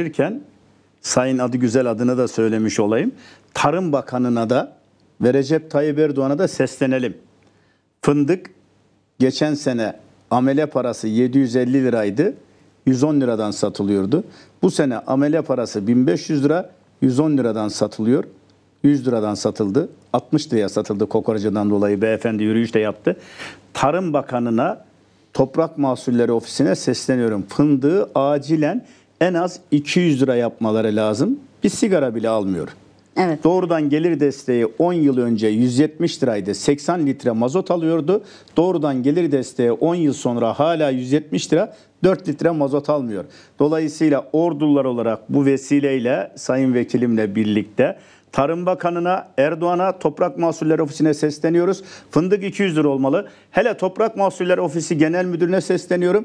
verirken Sayın adı güzel adını da söylemiş olayım. Tarım Bakanı'na da ve Recep Tayyip Erdoğan'a da seslenelim. Fındık geçen sene amele parası 750 liraydı. 110 liradan satılıyordu. Bu sene amele parası 1500 lira 110 liradan satılıyor. 100 liradan satıldı. 60 liraya satıldı kokorecadan dolayı beyefendi yürüyüş de yaptı. Tarım Bakanı'na Toprak Mahsulleri Ofisi'ne sesleniyorum. Fındığı acilen en az 200 lira yapmaları lazım. Bir sigara bile almıyor. Evet. Doğrudan gelir desteği 10 yıl önce 170 liraydı. 80 litre mazot alıyordu. Doğrudan gelir desteği 10 yıl sonra hala 170 lira 4 litre mazot almıyor. Dolayısıyla ordular olarak bu vesileyle Sayın Vekilimle birlikte Tarım Bakanı'na, Erdoğan'a, Toprak Mahsulleri Ofisi'ne sesleniyoruz. Fındık 200 lira olmalı. Hele Toprak Mahsulleri Ofisi Genel Müdürü'ne sesleniyorum.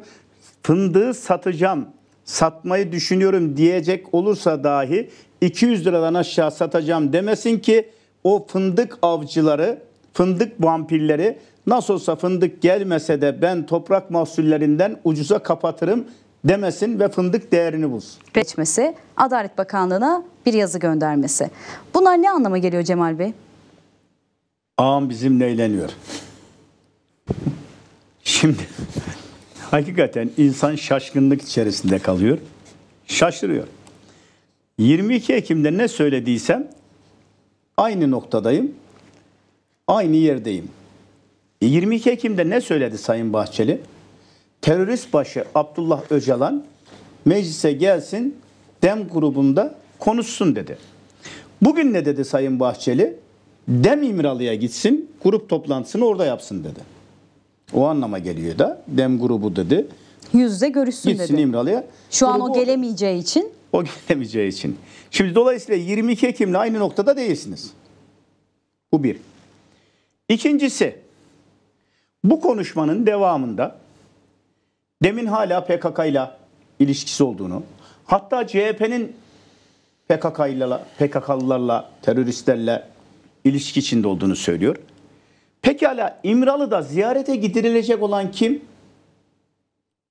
Fındığı satacağım satmayı düşünüyorum diyecek olursa dahi 200 liradan aşağı satacağım demesin ki o fındık avcıları, fındık vampirleri nasıl olsa fındık gelmese de ben toprak mahsullerinden ucuza kapatırım demesin ve fındık değerini bulsun. Geçmesi, Adalet Bakanlığı'na bir yazı göndermesi. Bunlar ne anlama geliyor Cemal Bey? Ağam bizimle eğleniyor. Şimdi Hakikaten insan şaşkınlık içerisinde kalıyor. Şaşırıyor. 22 Ekim'de ne söylediysem aynı noktadayım. Aynı yerdeyim. 22 e, Ekim'de ne söyledi Sayın Bahçeli? Terörist başı Abdullah Öcalan meclise gelsin DEM grubunda konuşsun dedi. Bugün ne dedi Sayın Bahçeli? DEM İmralı'ya gitsin, grup toplantısını orada yapsın dedi. O anlama geliyor da. Dem grubu dedi. Yüzde görüşsün Gitsin dedi. İmralı'ya. Şu grubu an o gelemeyeceği için. O gelemeyeceği için. Şimdi dolayısıyla 22 Ekim'le aynı noktada değilsiniz. Bu bir. İkincisi, bu konuşmanın devamında demin hala PKK ile ilişkisi olduğunu, hatta CHP'nin PKK'lılarla, PKK'lılarla, teröristlerle ilişki içinde olduğunu söylüyor. Pekala İmralı'da ziyarete gidilecek olan kim?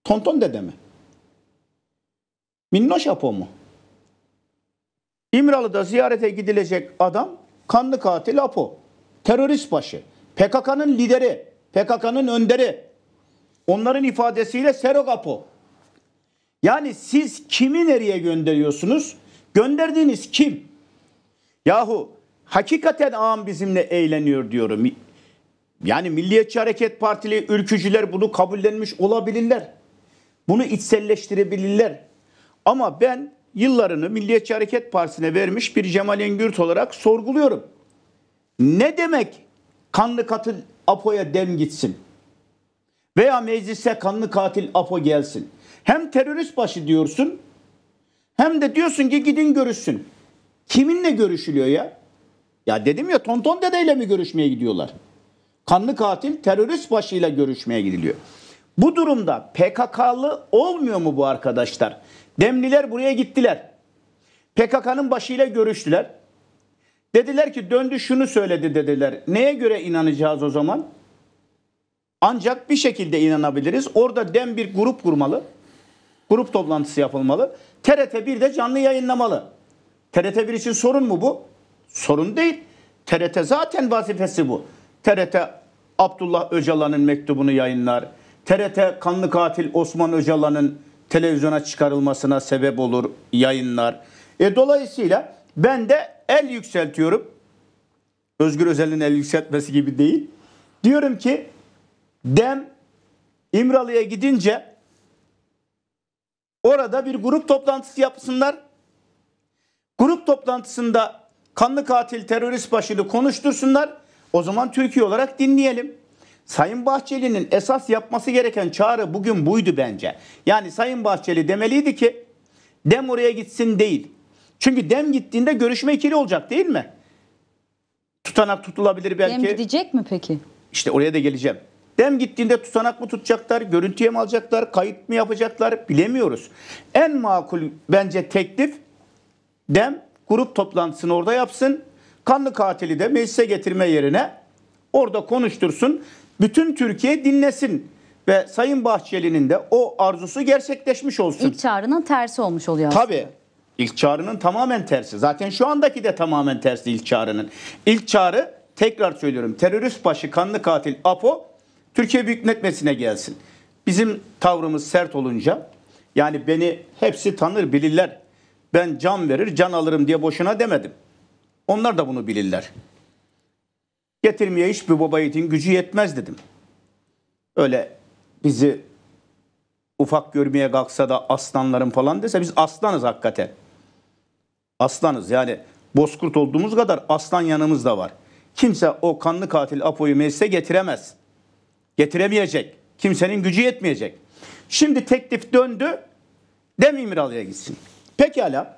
Tonton dede mi? Minnoş Apo mu? İmralı'da ziyarete gidilecek adam kanlı katil Apo. Terörist başı. PKK'nın lideri. PKK'nın önderi. Onların ifadesiyle Serok Apo. Yani siz kimi nereye gönderiyorsunuz? Gönderdiğiniz kim? Yahu hakikaten ağam bizimle eğleniyor diyorum. Yani Milliyetçi Hareket Partili ülkücüler bunu kabullenmiş olabilirler. Bunu içselleştirebilirler. Ama ben yıllarını Milliyetçi Hareket Partisi'ne vermiş bir Cemal Engürt olarak sorguluyorum. Ne demek kanlı katil APO'ya dem gitsin? Veya meclise kanlı katil APO gelsin. Hem terörist başı diyorsun hem de diyorsun ki gidin görüşsün. Kiminle görüşülüyor ya? Ya dedim ya Tonton dedeyle mi görüşmeye gidiyorlar? kanlı katil terörist başıyla görüşmeye gidiliyor. Bu durumda PKK'lı olmuyor mu bu arkadaşlar? Demliler buraya gittiler. PKK'nın başıyla görüştüler. Dediler ki döndü şunu söyledi dediler. Neye göre inanacağız o zaman? Ancak bir şekilde inanabiliriz. Orada dem bir grup kurmalı. Grup toplantısı yapılmalı. TRT bir de canlı yayınlamalı. TRT bir için sorun mu bu? Sorun değil. TRT zaten vazifesi bu. TRT Abdullah Öcalan'ın mektubunu yayınlar. TRT kanlı katil Osman Öcalan'ın televizyona çıkarılmasına sebep olur, yayınlar. E, dolayısıyla ben de el yükseltiyorum. Özgür Özel'in el yükseltmesi gibi değil. Diyorum ki Dem İmralı'ya gidince orada bir grup toplantısı yapsınlar. Grup toplantısında kanlı katil terörist başını konuştursunlar. O zaman Türkiye olarak dinleyelim. Sayın Bahçeli'nin esas yapması gereken çağrı bugün buydu bence. Yani Sayın Bahçeli demeliydi ki dem oraya gitsin değil. Çünkü dem gittiğinde görüşme ikili olacak değil mi? Tutanak tutulabilir belki. Dem gidecek mi peki? İşte oraya da geleceğim. Dem gittiğinde tutanak mı tutacaklar, görüntüye mi alacaklar, kayıt mı yapacaklar bilemiyoruz. En makul bence teklif dem grup toplantısını orada yapsın. Kanlı katili de meclise getirme yerine orada konuştursun. Bütün Türkiye dinlesin ve Sayın Bahçeli'nin de o arzusu gerçekleşmiş olsun. İlk çağrının tersi olmuş oluyor aslında. Tabii. İlk çağrının tamamen tersi. Zaten şu andaki de tamamen tersi ilk çağrının. İlk çağrı tekrar söylüyorum terörist başı kanlı katil APO Türkiye Büyük Millet Meclisi'ne gelsin. Bizim tavrımız sert olunca yani beni hepsi tanır bilirler. Ben can verir can alırım diye boşuna demedim. Onlar da bunu bilirler. Getirmeye hiçbir baba yiğitin gücü yetmez dedim. Öyle bizi ufak görmeye kalksa da aslanların falan dese biz aslanız hakikaten. Aslanız yani bozkurt olduğumuz kadar aslan yanımız da var. Kimse o kanlı katil Apo'yu meclise getiremez. Getiremeyecek. Kimsenin gücü yetmeyecek. Şimdi teklif döndü. Demi İmralı'ya gitsin. Pekala.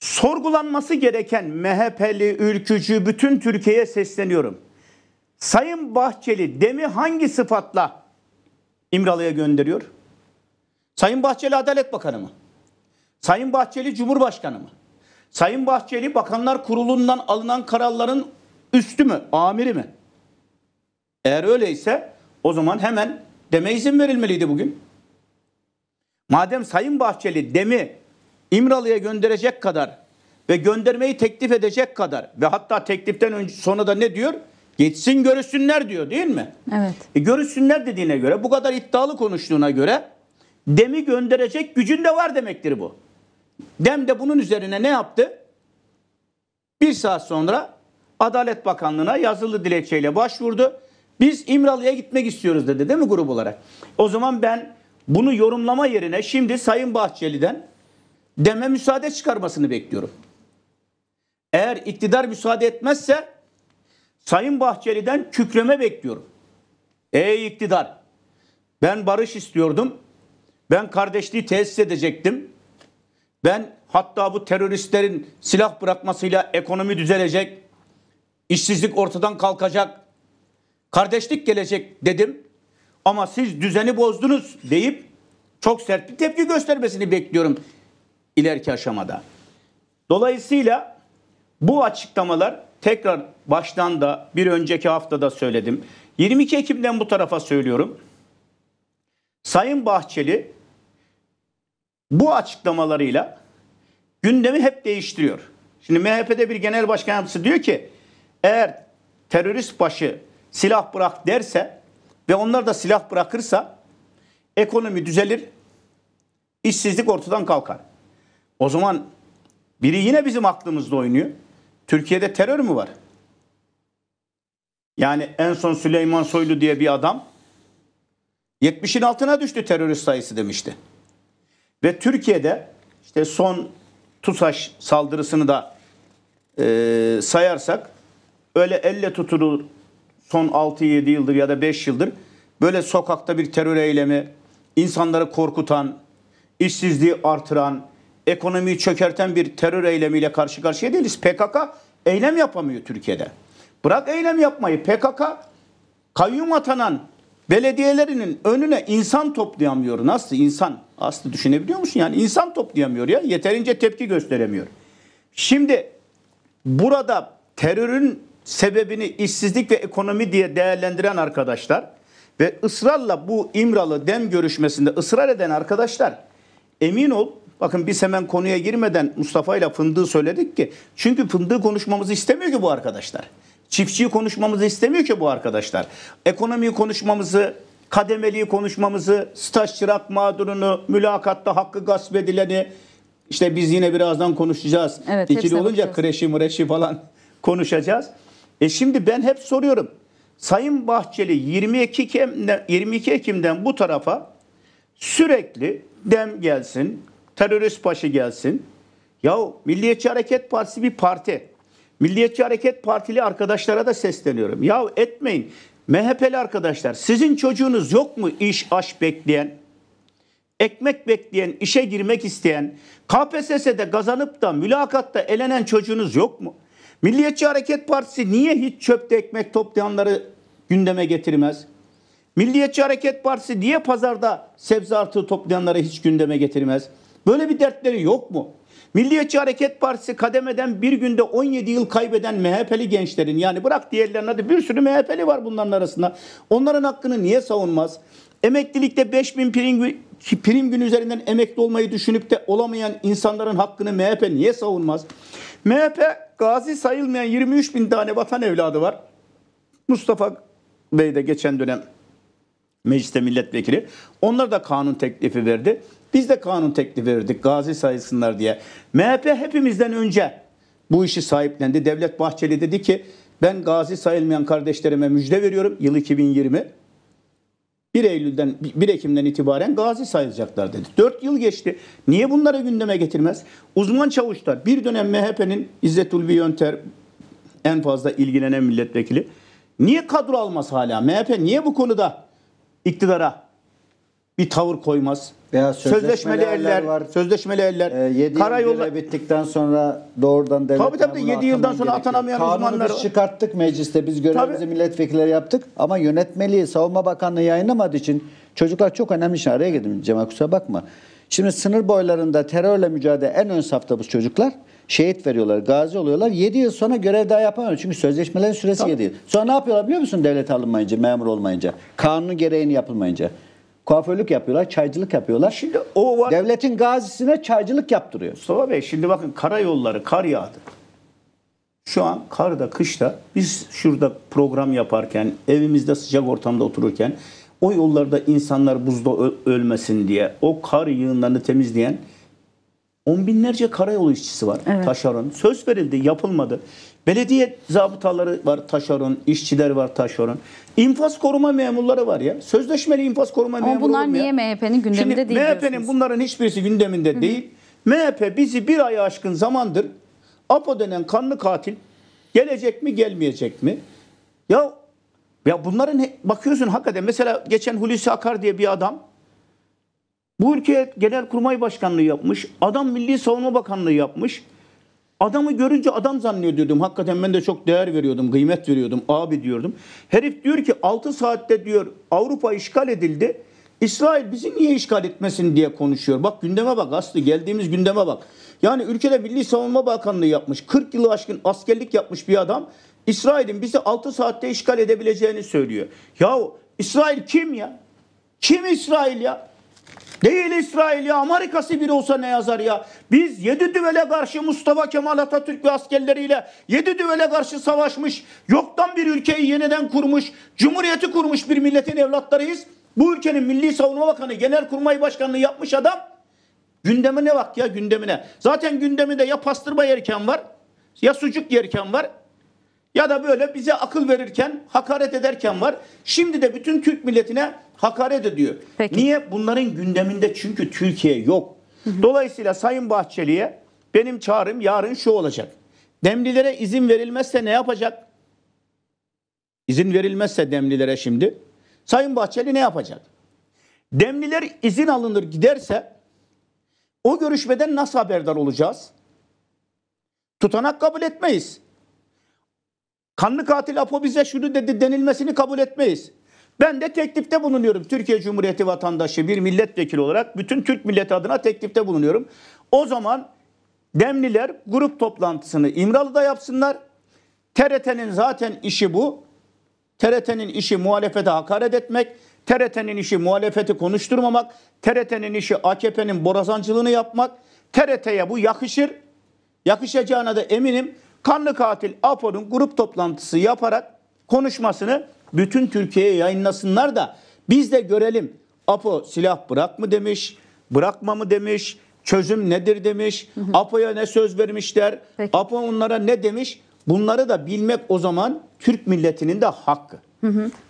Sorgulanması gereken MHP'li, ülkücü, bütün Türkiye'ye sesleniyorum. Sayın Bahçeli demi hangi sıfatla İmralı'ya gönderiyor? Sayın Bahçeli Adalet Bakanı mı? Sayın Bahçeli Cumhurbaşkanı mı? Sayın Bahçeli Bakanlar Kurulu'ndan alınan kararların üstü mü, amiri mi? Eğer öyleyse o zaman hemen deme izin verilmeliydi bugün. Madem Sayın Bahçeli demi İmralı'ya gönderecek kadar ve göndermeyi teklif edecek kadar ve hatta tekliften önce sonra da ne diyor? Geçsin görüşsünler diyor değil mi? Evet. E, görüşsünler dediğine göre bu kadar iddialı konuştuğuna göre Dem'i gönderecek gücün de var demektir bu. Dem de bunun üzerine ne yaptı? Bir saat sonra Adalet Bakanlığı'na yazılı dilekçeyle başvurdu. Biz İmralı'ya gitmek istiyoruz dedi değil mi grup olarak? O zaman ben bunu yorumlama yerine şimdi Sayın Bahçeli'den deme müsaade çıkarmasını bekliyorum. Eğer iktidar müsaade etmezse Sayın Bahçeli'den kükreme bekliyorum. Ey iktidar ben barış istiyordum. Ben kardeşliği tesis edecektim. Ben hatta bu teröristlerin silah bırakmasıyla ekonomi düzelecek. işsizlik ortadan kalkacak. Kardeşlik gelecek dedim. Ama siz düzeni bozdunuz deyip çok sert bir tepki göstermesini bekliyorum ileriki aşamada. Dolayısıyla bu açıklamalar tekrar baştan da bir önceki haftada söyledim. 22 Ekim'den bu tarafa söylüyorum. Sayın Bahçeli bu açıklamalarıyla gündemi hep değiştiriyor. Şimdi MHP'de bir genel başkan yardımcısı diyor ki eğer terörist başı silah bırak derse ve onlar da silah bırakırsa ekonomi düzelir, işsizlik ortadan kalkar. O zaman biri yine bizim aklımızda oynuyor. Türkiye'de terör mü var? Yani en son Süleyman Soylu diye bir adam 70'in altına düştü terörist sayısı demişti. Ve Türkiye'de işte son TUSAŞ saldırısını da e, sayarsak öyle elle tutulur son 6-7 yıldır ya da 5 yıldır böyle sokakta bir terör eylemi, insanları korkutan, işsizliği artıran, ekonomiyi çökerten bir terör eylemiyle karşı karşıya değiliz. PKK eylem yapamıyor Türkiye'de. Bırak eylem yapmayı PKK kayyum atanan belediyelerinin önüne insan toplayamıyor. Nasıl insan? Aslı düşünebiliyor musun? Yani insan toplayamıyor ya. Yeterince tepki gösteremiyor. Şimdi burada terörün sebebini işsizlik ve ekonomi diye değerlendiren arkadaşlar ve ısrarla bu İmralı dem görüşmesinde ısrar eden arkadaşlar emin ol Bakın biz hemen konuya girmeden Mustafa ile fındığı söyledik ki. Çünkü fındığı konuşmamızı istemiyor ki bu arkadaşlar. Çiftçiyi konuşmamızı istemiyor ki bu arkadaşlar. Ekonomiyi konuşmamızı, kademeliği konuşmamızı, staj çırak mağdurunu, mülakatta hakkı gasp edileni, işte biz yine birazdan konuşacağız. Evet, İkili olunca kreşi mreşi falan konuşacağız. E şimdi ben hep soruyorum. Sayın Bahçeli 22 Ekim'den, 22 Ekim'den bu tarafa sürekli dem gelsin, terörist başı gelsin. Ya Milliyetçi Hareket Partisi bir parti. Milliyetçi Hareket Partili arkadaşlara da sesleniyorum. Ya etmeyin. MHP'li arkadaşlar sizin çocuğunuz yok mu iş aş bekleyen? Ekmek bekleyen, işe girmek isteyen, KPSS'de kazanıp da mülakatta elenen çocuğunuz yok mu? Milliyetçi Hareket Partisi niye hiç çöpte ekmek toplayanları gündeme getirmez? Milliyetçi Hareket Partisi niye pazarda sebze artığı toplayanları hiç gündeme getirmez? Böyle bir dertleri yok mu? Milliyetçi Hareket Partisi kademeden bir günde 17 yıl kaybeden MHP'li gençlerin yani bırak diğerlerinin adı bir sürü MHP'li var bunların arasında. Onların hakkını niye savunmaz? Emeklilikte 5000 prim, prim günü üzerinden emekli olmayı düşünüp de olamayan insanların hakkını MHP niye savunmaz? MHP gazi sayılmayan 23 bin tane vatan evladı var. Mustafa Bey de geçen dönem mecliste milletvekili. Onlar da kanun teklifi verdi. Biz de kanun teklifi verdik gazi sayısınlar diye. MHP hepimizden önce bu işi sahiplendi. Devlet Bahçeli dedi ki ben gazi sayılmayan kardeşlerime müjde veriyorum yıl 2020. 1 Eylül'den 1 Ekim'den itibaren gazi sayılacaklar dedi. 4 yıl geçti. Niye bunları gündeme getirmez? Uzman çavuşlar bir dönem MHP'nin İzzet Ulvi Yönter en fazla ilgilenen milletvekili. Niye kadro almaz hala? MHP niye bu konuda iktidara bir tavır koymaz. Veya sözleşmeli, sözleşmeli eller, var. sözleşmeli eller. E, ee, 7 karayollar bittikten sonra doğrudan devlet Tabii tabii 7 yıldan sonra atanamayan Kanunu uzmanlar biz çıkarttık mecliste. Biz görevimizi tabii. milletvekilleri yaptık ama yönetmeliği Savunma Bakanlığı yayınlamadığı için çocuklar çok önemli için araya girdim Cemal kusura bakma. Şimdi sınır boylarında terörle mücadele en ön safta bu çocuklar şehit veriyorlar, gazi oluyorlar. 7 yıl sonra görev daha yapamıyor. Çünkü sözleşmelerin süresi tamam. 7 yıl. Sonra ne yapıyorlar biliyor musun Devlet alınmayınca, memur olmayınca? Kanunun gereğini yapılmayınca. Kuaförlük yapıyorlar, çaycılık yapıyorlar. Şimdi o var. Devletin gazisine çaycılık yaptırıyor. Mustafa Bey şimdi bakın karayolları kar yağdı. Şu an karda, kışta biz şurada program yaparken, evimizde sıcak ortamda otururken o yollarda insanlar buzda ölmesin diye o kar yığınlarını temizleyen On binlerce karayolu işçisi var evet. taşeron. Söz verildi yapılmadı. Belediye zabıtaları var taşeron, işçiler var taşeron. İnfaz koruma memurları var ya. Sözleşmeli infaz koruma memurları Ama memuru bunlar niye MHP'nin gündeminde Şimdi değil MHP'nin bunların hiçbirisi gündeminde Hı-hı. değil. MHP bizi bir ay aşkın zamandır APO denen kanlı katil gelecek mi gelmeyecek mi? Ya ya bunların bakıyorsun hakikaten mesela geçen Hulusi Akar diye bir adam bu ülke genel kurmay başkanlığı yapmış. Adam Milli Savunma Bakanlığı yapmış. Adamı görünce adam zannediyordum. Hakikaten ben de çok değer veriyordum, kıymet veriyordum. Abi diyordum. Herif diyor ki 6 saatte diyor Avrupa işgal edildi. İsrail bizi niye işgal etmesin diye konuşuyor. Bak gündeme bak Aslı geldiğimiz gündeme bak. Yani ülkede Milli Savunma Bakanlığı yapmış. 40 yılı aşkın askerlik yapmış bir adam. İsrail'in bizi 6 saatte işgal edebileceğini söylüyor. Yahu İsrail kim ya? Kim İsrail ya? Değil İsrail ya Amerika'sı bir olsa ne yazar ya? Biz yedi düvele karşı Mustafa Kemal Atatürk ve askerleriyle yedi düvele karşı savaşmış, yoktan bir ülkeyi yeniden kurmuş, cumhuriyeti kurmuş bir milletin evlatlarıyız. Bu ülkenin Milli Savunma Bakanı, Genelkurmay Başkanlığı yapmış adam gündemine bak ya gündemine. Zaten de ya pastırma yerken var, ya sucuk yerken var, ya da böyle bize akıl verirken, hakaret ederken var. Şimdi de bütün Türk milletine hakaret ediyor. Peki. Niye? Bunların gündeminde çünkü Türkiye yok. Hı hı. Dolayısıyla Sayın Bahçeli'ye benim çağrım yarın şu olacak. Demlilere izin verilmezse ne yapacak? İzin verilmezse demlilere şimdi Sayın Bahçeli ne yapacak? Demliler izin alınır giderse o görüşmeden nasıl haberdar olacağız? Tutanak kabul etmeyiz. Kanlı katil Apo bize şunu dedi denilmesini kabul etmeyiz. Ben de teklifte bulunuyorum. Türkiye Cumhuriyeti vatandaşı bir milletvekili olarak bütün Türk milleti adına teklifte bulunuyorum. O zaman Demliler grup toplantısını İmralı'da yapsınlar. TRT'nin zaten işi bu. TRT'nin işi muhalefete hakaret etmek. TRT'nin işi muhalefeti konuşturmamak. TRT'nin işi AKP'nin borazancılığını yapmak. TRT'ye bu yakışır. Yakışacağına da eminim. Kanlı katil APO'nun grup toplantısı yaparak konuşmasını bütün Türkiye'ye yayınlasınlar da biz de görelim. APO silah bırak mı demiş, bırakma mı demiş, çözüm nedir demiş, APO'ya ne söz vermişler, Peki. APO onlara ne demiş. Bunları da bilmek o zaman Türk milletinin de hakkı.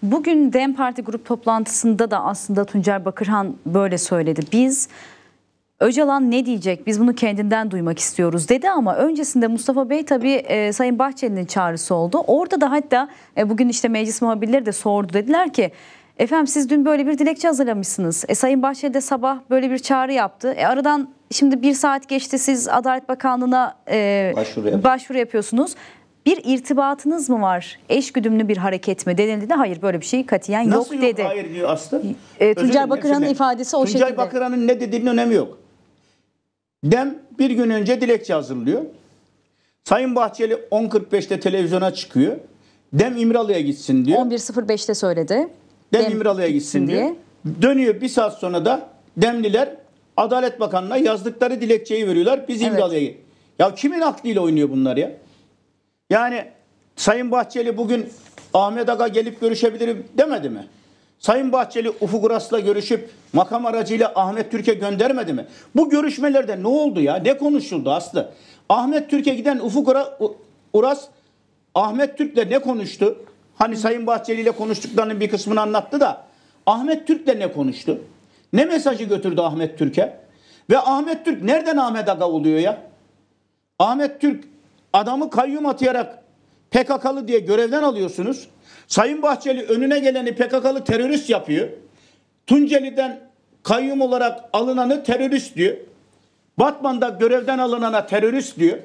Bugün DEM Parti grup toplantısında da aslında Tuncer Bakırhan böyle söyledi. Biz Öcalan ne diyecek biz bunu kendinden duymak istiyoruz dedi ama öncesinde Mustafa Bey tabii e, Sayın Bahçeli'nin çağrısı oldu. Orada da hatta e, bugün işte meclis muhabirleri de sordu dediler ki efendim siz dün böyle bir dilekçe hazırlamışsınız. E, Sayın Bahçeli de sabah böyle bir çağrı yaptı. E, aradan şimdi bir saat geçti siz Adalet Bakanlığı'na e, başvuru, yap başvuru yapıyorsunuz bir irtibatınız mı var? Eşgüdümlü bir hareket mi denildi de hayır böyle bir şey katiyen yok, yok dedi. Nasıl yok hayır diyor Aslı? E, Tuncay Bakıran'ın ifadesi o Tuncay şekilde. Tuncay Bakıran'ın ne dediğinin önemi yok. Dem bir gün önce dilekçe hazırlıyor. Sayın Bahçeli 10.45'te televizyona çıkıyor. Dem İmralı'ya gitsin diyor. 11.05'te söyledi. Dem, Dem İmralı'ya gitsin, gitsin diyor. diye. Dönüyor bir saat sonra da Demliler Adalet Bakanı'na yazdıkları dilekçeyi veriyorlar. Biz İmralı'ya git. Ya kimin aklıyla oynuyor bunlar ya? Yani Sayın Bahçeli bugün Ahmet Aga gelip görüşebilirim demedi mi? Sayın Bahçeli Ufuk Uras'la görüşüp makam aracıyla Ahmet Türk'e göndermedi mi? Bu görüşmelerde ne oldu ya? Ne konuşuldu Aslı? Ahmet Türk'e giden Ufuk Uras Ahmet Türk'le ne konuştu? Hani Sayın Bahçeli ile konuştuklarının bir kısmını anlattı da Ahmet Türk'le ne konuştu? Ne mesajı götürdü Ahmet Türk'e? Ve Ahmet Türk nereden Ahmet Aga oluyor ya? Ahmet Türk adamı kayyum atayarak PKK'lı diye görevden alıyorsunuz. Sayın Bahçeli önüne geleni PKK'lı terörist yapıyor. Tunceli'den kayyum olarak alınanı terörist diyor. Batman'da görevden alınana terörist diyor.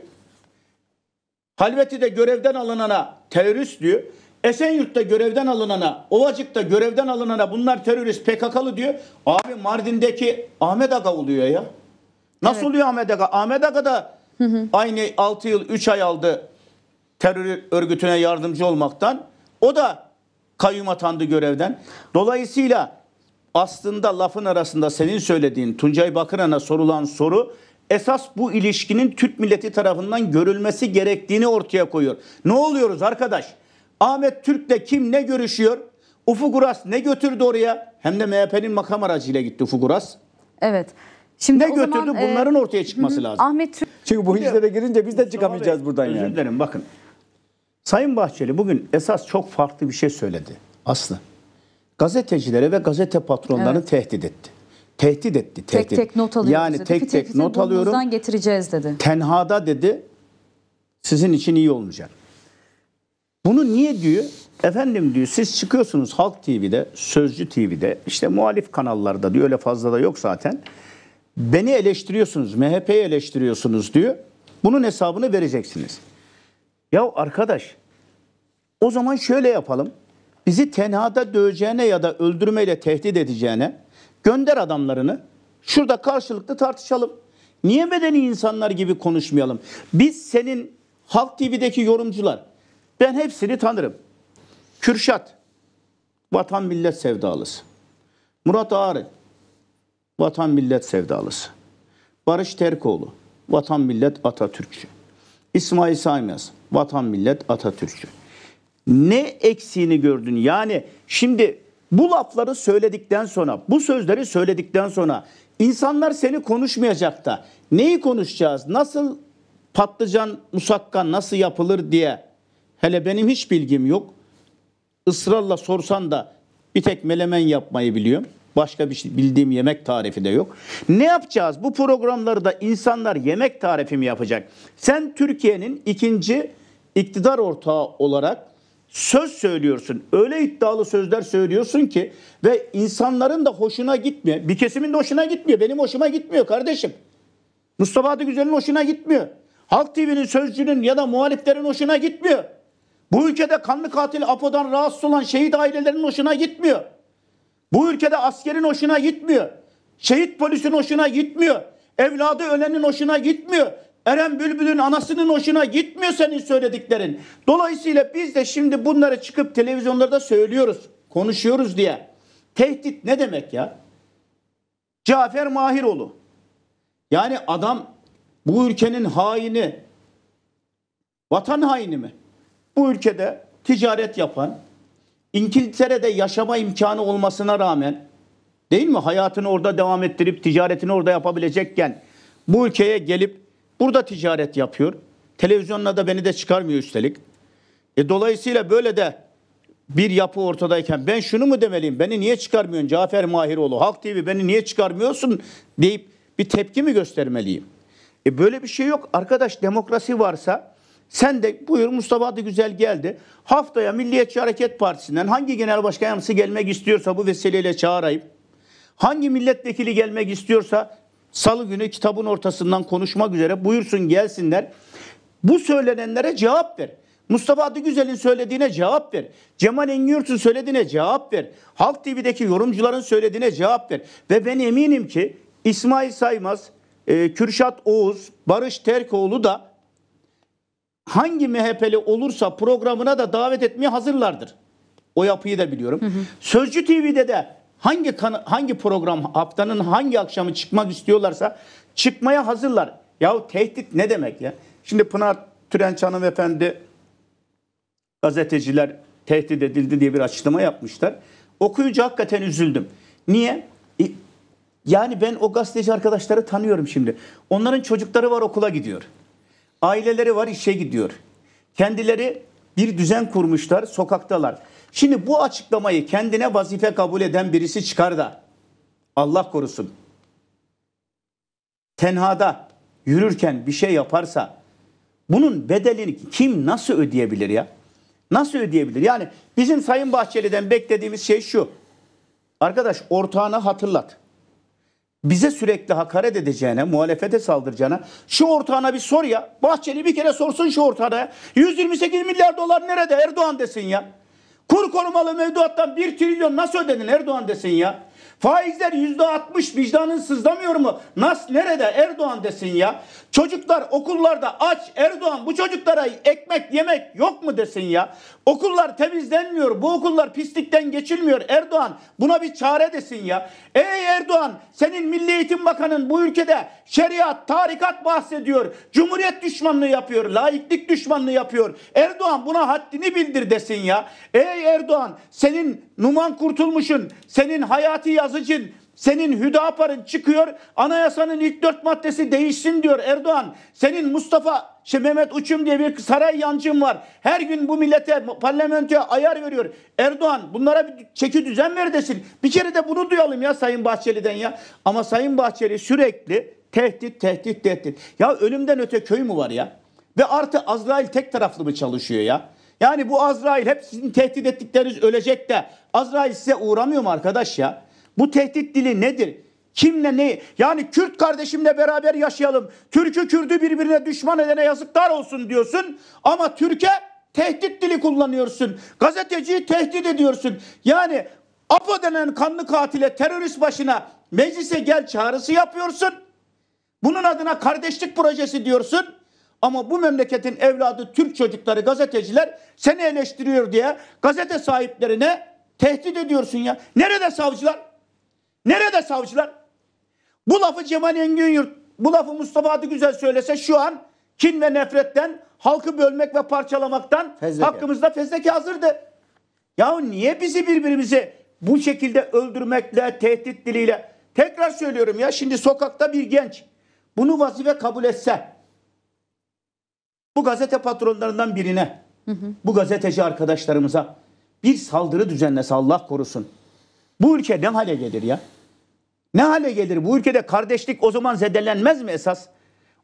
Halveti'de görevden alınana terörist diyor. Esenyurt'ta görevden alınana, Ovacık'ta görevden alınana bunlar terörist PKK'lı diyor. Abi Mardin'deki Ahmet Aga oluyor ya. Nasıl evet. oluyor Ahmet Aga? Ahmet Aga da hı hı. aynı 6 yıl 3 ay aldı terör örgütüne yardımcı olmaktan. O da kayyum atandı görevden. Dolayısıyla aslında lafın arasında senin söylediğin Tuncay Bakıran'a sorulan soru esas bu ilişkinin Türk milleti tarafından görülmesi gerektiğini ortaya koyuyor. Ne oluyoruz arkadaş? Ahmet Türk'le kim ne görüşüyor? Ufuk Uras ne götürdü oraya? Hem de MHP'nin makam aracıyla gitti Ufuk Uras. Evet. Şimdi ne götürdü? Zaman, e, Bunların e, ortaya çıkması hı, lazım. Ahmet Türk... Çünkü bu işlere girince biz de çıkamayacağız buradan Özür yani. Özür dilerim bakın. Sayın Bahçeli bugün esas çok farklı bir şey söyledi. Aslı. Gazetecilere ve gazete patronlarını evet. tehdit etti. Tehdit etti. Tehdit. Tek tek not alıyoruz yani dedi. tek fitil tek fitil not alıyorum. getireceğiz dedi. Tenhada dedi. Sizin için iyi olmayacak. Bunu niye diyor? Efendim diyor siz çıkıyorsunuz Halk TV'de, Sözcü TV'de, işte muhalif kanallarda diyor öyle fazla da yok zaten. Beni eleştiriyorsunuz, MHP'yi eleştiriyorsunuz diyor. Bunun hesabını vereceksiniz. Ya arkadaş o zaman şöyle yapalım. Bizi tenhada döveceğine ya da öldürmeyle tehdit edeceğine gönder adamlarını. Şurada karşılıklı tartışalım. Niye medeni insanlar gibi konuşmayalım? Biz senin Halk TV'deki yorumcular, ben hepsini tanırım. Kürşat, vatan millet sevdalısı. Murat Ağrı, vatan millet sevdalısı. Barış Terkoğlu, vatan millet Atatürkçü. İsmail Saymaz, vatan millet Atatürkçü ne eksiğini gördün? Yani şimdi bu lafları söyledikten sonra, bu sözleri söyledikten sonra insanlar seni konuşmayacak da neyi konuşacağız? Nasıl patlıcan musakka nasıl yapılır diye hele benim hiç bilgim yok. Israrla sorsan da bir tek melemen yapmayı biliyorum. Başka bir şey, bildiğim yemek tarifi de yok. Ne yapacağız? Bu programları da insanlar yemek tarifi mi yapacak? Sen Türkiye'nin ikinci iktidar ortağı olarak söz söylüyorsun. Öyle iddialı sözler söylüyorsun ki ve insanların da hoşuna gitmiyor. Bir kesimin de hoşuna gitmiyor. Benim hoşuma gitmiyor kardeşim. Mustafa Adı Güzel'in hoşuna gitmiyor. Halk TV'nin sözcünün ya da muhaliflerin hoşuna gitmiyor. Bu ülkede kanlı katil APO'dan rahatsız olan şehit ailelerinin hoşuna gitmiyor. Bu ülkede askerin hoşuna gitmiyor. Şehit polisin hoşuna gitmiyor. Evladı ölenin hoşuna gitmiyor. Eren Bülbül'ün anasının hoşuna gitmiyor senin söylediklerin. Dolayısıyla biz de şimdi bunları çıkıp televizyonlarda söylüyoruz, konuşuyoruz diye. Tehdit ne demek ya? Cafer Mahiroğlu. Yani adam bu ülkenin haini, vatan haini mi? Bu ülkede ticaret yapan, İngiltere'de yaşama imkanı olmasına rağmen değil mi hayatını orada devam ettirip ticaretini orada yapabilecekken bu ülkeye gelip Burada ticaret yapıyor. Televizyonla da beni de çıkarmıyor üstelik. E, dolayısıyla böyle de bir yapı ortadayken ben şunu mu demeliyim? Beni niye çıkarmıyorsun Cafer Mahiroğlu? Halk TV beni niye çıkarmıyorsun deyip bir tepki mi göstermeliyim? E böyle bir şey yok. Arkadaş demokrasi varsa sen de buyur Mustafa adı güzel geldi. Haftaya Milliyetçi Hareket Partisi'nden hangi genel başkan yardımcısı gelmek istiyorsa bu vesileyle çağırayım. Hangi milletvekili gelmek istiyorsa Salı günü kitabın ortasından konuşmak üzere buyursun gelsinler. Bu söylenenlere cevap ver. Mustafa Adıgüzel'in söylediğine cevap ver. Cemal Engiyurt'un söylediğine cevap ver. Halk TV'deki yorumcuların söylediğine cevap ver. Ve ben eminim ki İsmail Saymaz, e, Kürşat Oğuz, Barış Terkoğlu da hangi MHP'li olursa programına da davet etmeye hazırlardır. O yapıyı da biliyorum. Hı hı. Sözcü TV'de de hangi kan, hangi program haftanın hangi akşamı çıkmak istiyorlarsa çıkmaya hazırlar. Ya tehdit ne demek ya? Şimdi Pınar Türenç Hanım Efendi gazeteciler tehdit edildi diye bir açıklama yapmışlar. Okuyucu hakikaten üzüldüm. Niye? E, yani ben o gazeteci arkadaşları tanıyorum şimdi. Onların çocukları var okula gidiyor. Aileleri var işe gidiyor. Kendileri bir düzen kurmuşlar, sokaktalar. Şimdi bu açıklamayı kendine vazife kabul eden birisi çıkar da Allah korusun tenhada yürürken bir şey yaparsa bunun bedelini kim nasıl ödeyebilir ya? Nasıl ödeyebilir? Yani bizim Sayın Bahçeli'den beklediğimiz şey şu. Arkadaş ortağını hatırlat. Bize sürekli hakaret edeceğine, muhalefete saldıracağına şu ortağına bir sor ya. Bahçeli bir kere sorsun şu ortağına. 128 milyar dolar nerede Erdoğan desin ya. Kur korumalı mevduattan 1 trilyon nasıl ödenir Erdoğan desin ya. Faizler yüzde 60 vicdanın sızlamıyor mu? Nas nerede Erdoğan desin ya. Çocuklar okullarda aç Erdoğan bu çocuklara ekmek yemek yok mu desin ya. Okullar temizlenmiyor. Bu okullar pislikten geçilmiyor. Erdoğan buna bir çare desin ya. Ey Erdoğan senin Milli Eğitim Bakanın bu ülkede şeriat, tarikat bahsediyor. Cumhuriyet düşmanlığı yapıyor. Laiklik düşmanlığı yapıyor. Erdoğan buna haddini bildir desin ya. Ey Erdoğan senin Numan Kurtulmuş'un, senin Hayati Yazıcı'nın senin Hüdapar'ın çıkıyor anayasanın ilk dört maddesi değişsin diyor Erdoğan. Senin Mustafa şey Mehmet Uçum diye bir saray yancım var. Her gün bu millete parlamentoya ayar veriyor. Erdoğan bunlara bir çeki düzen ver desin. Bir kere de bunu duyalım ya Sayın Bahçeli'den ya. Ama Sayın Bahçeli sürekli tehdit tehdit tehdit. Ya ölümden öte köy mü var ya? Ve artı Azrail tek taraflı mı çalışıyor ya? Yani bu Azrail hep sizin tehdit ettikleriniz ölecek de Azrail size uğramıyor mu arkadaş ya? Bu tehdit dili nedir? Kimle ne? Yani Kürt kardeşimle beraber yaşayalım. Türk'ü Kürt'ü birbirine düşman edene yazıklar olsun diyorsun. Ama Türkiye tehdit dili kullanıyorsun. Gazeteciyi tehdit ediyorsun. Yani APO denen kanlı katile terörist başına meclise gel çağrısı yapıyorsun. Bunun adına kardeşlik projesi diyorsun. Ama bu memleketin evladı Türk çocukları gazeteciler seni eleştiriyor diye gazete sahiplerine tehdit ediyorsun ya. Nerede savcılar? Nerede savcılar? Bu lafı Cemal Engin Yurt, bu lafı Mustafa Adı Güzel söylese şu an kin ve nefretten, halkı bölmek ve parçalamaktan fezleke. hakkımızda fezleke hazırdı. Ya niye bizi birbirimizi bu şekilde öldürmekle, tehdit diliyle tekrar söylüyorum ya şimdi sokakta bir genç bunu vazife kabul etse bu gazete patronlarından birine, hı hı. bu gazeteci arkadaşlarımıza bir saldırı düzenlese Allah korusun. Bu ülke ne hale gelir ya? Ne hale gelir? Bu ülkede kardeşlik o zaman zedelenmez mi esas?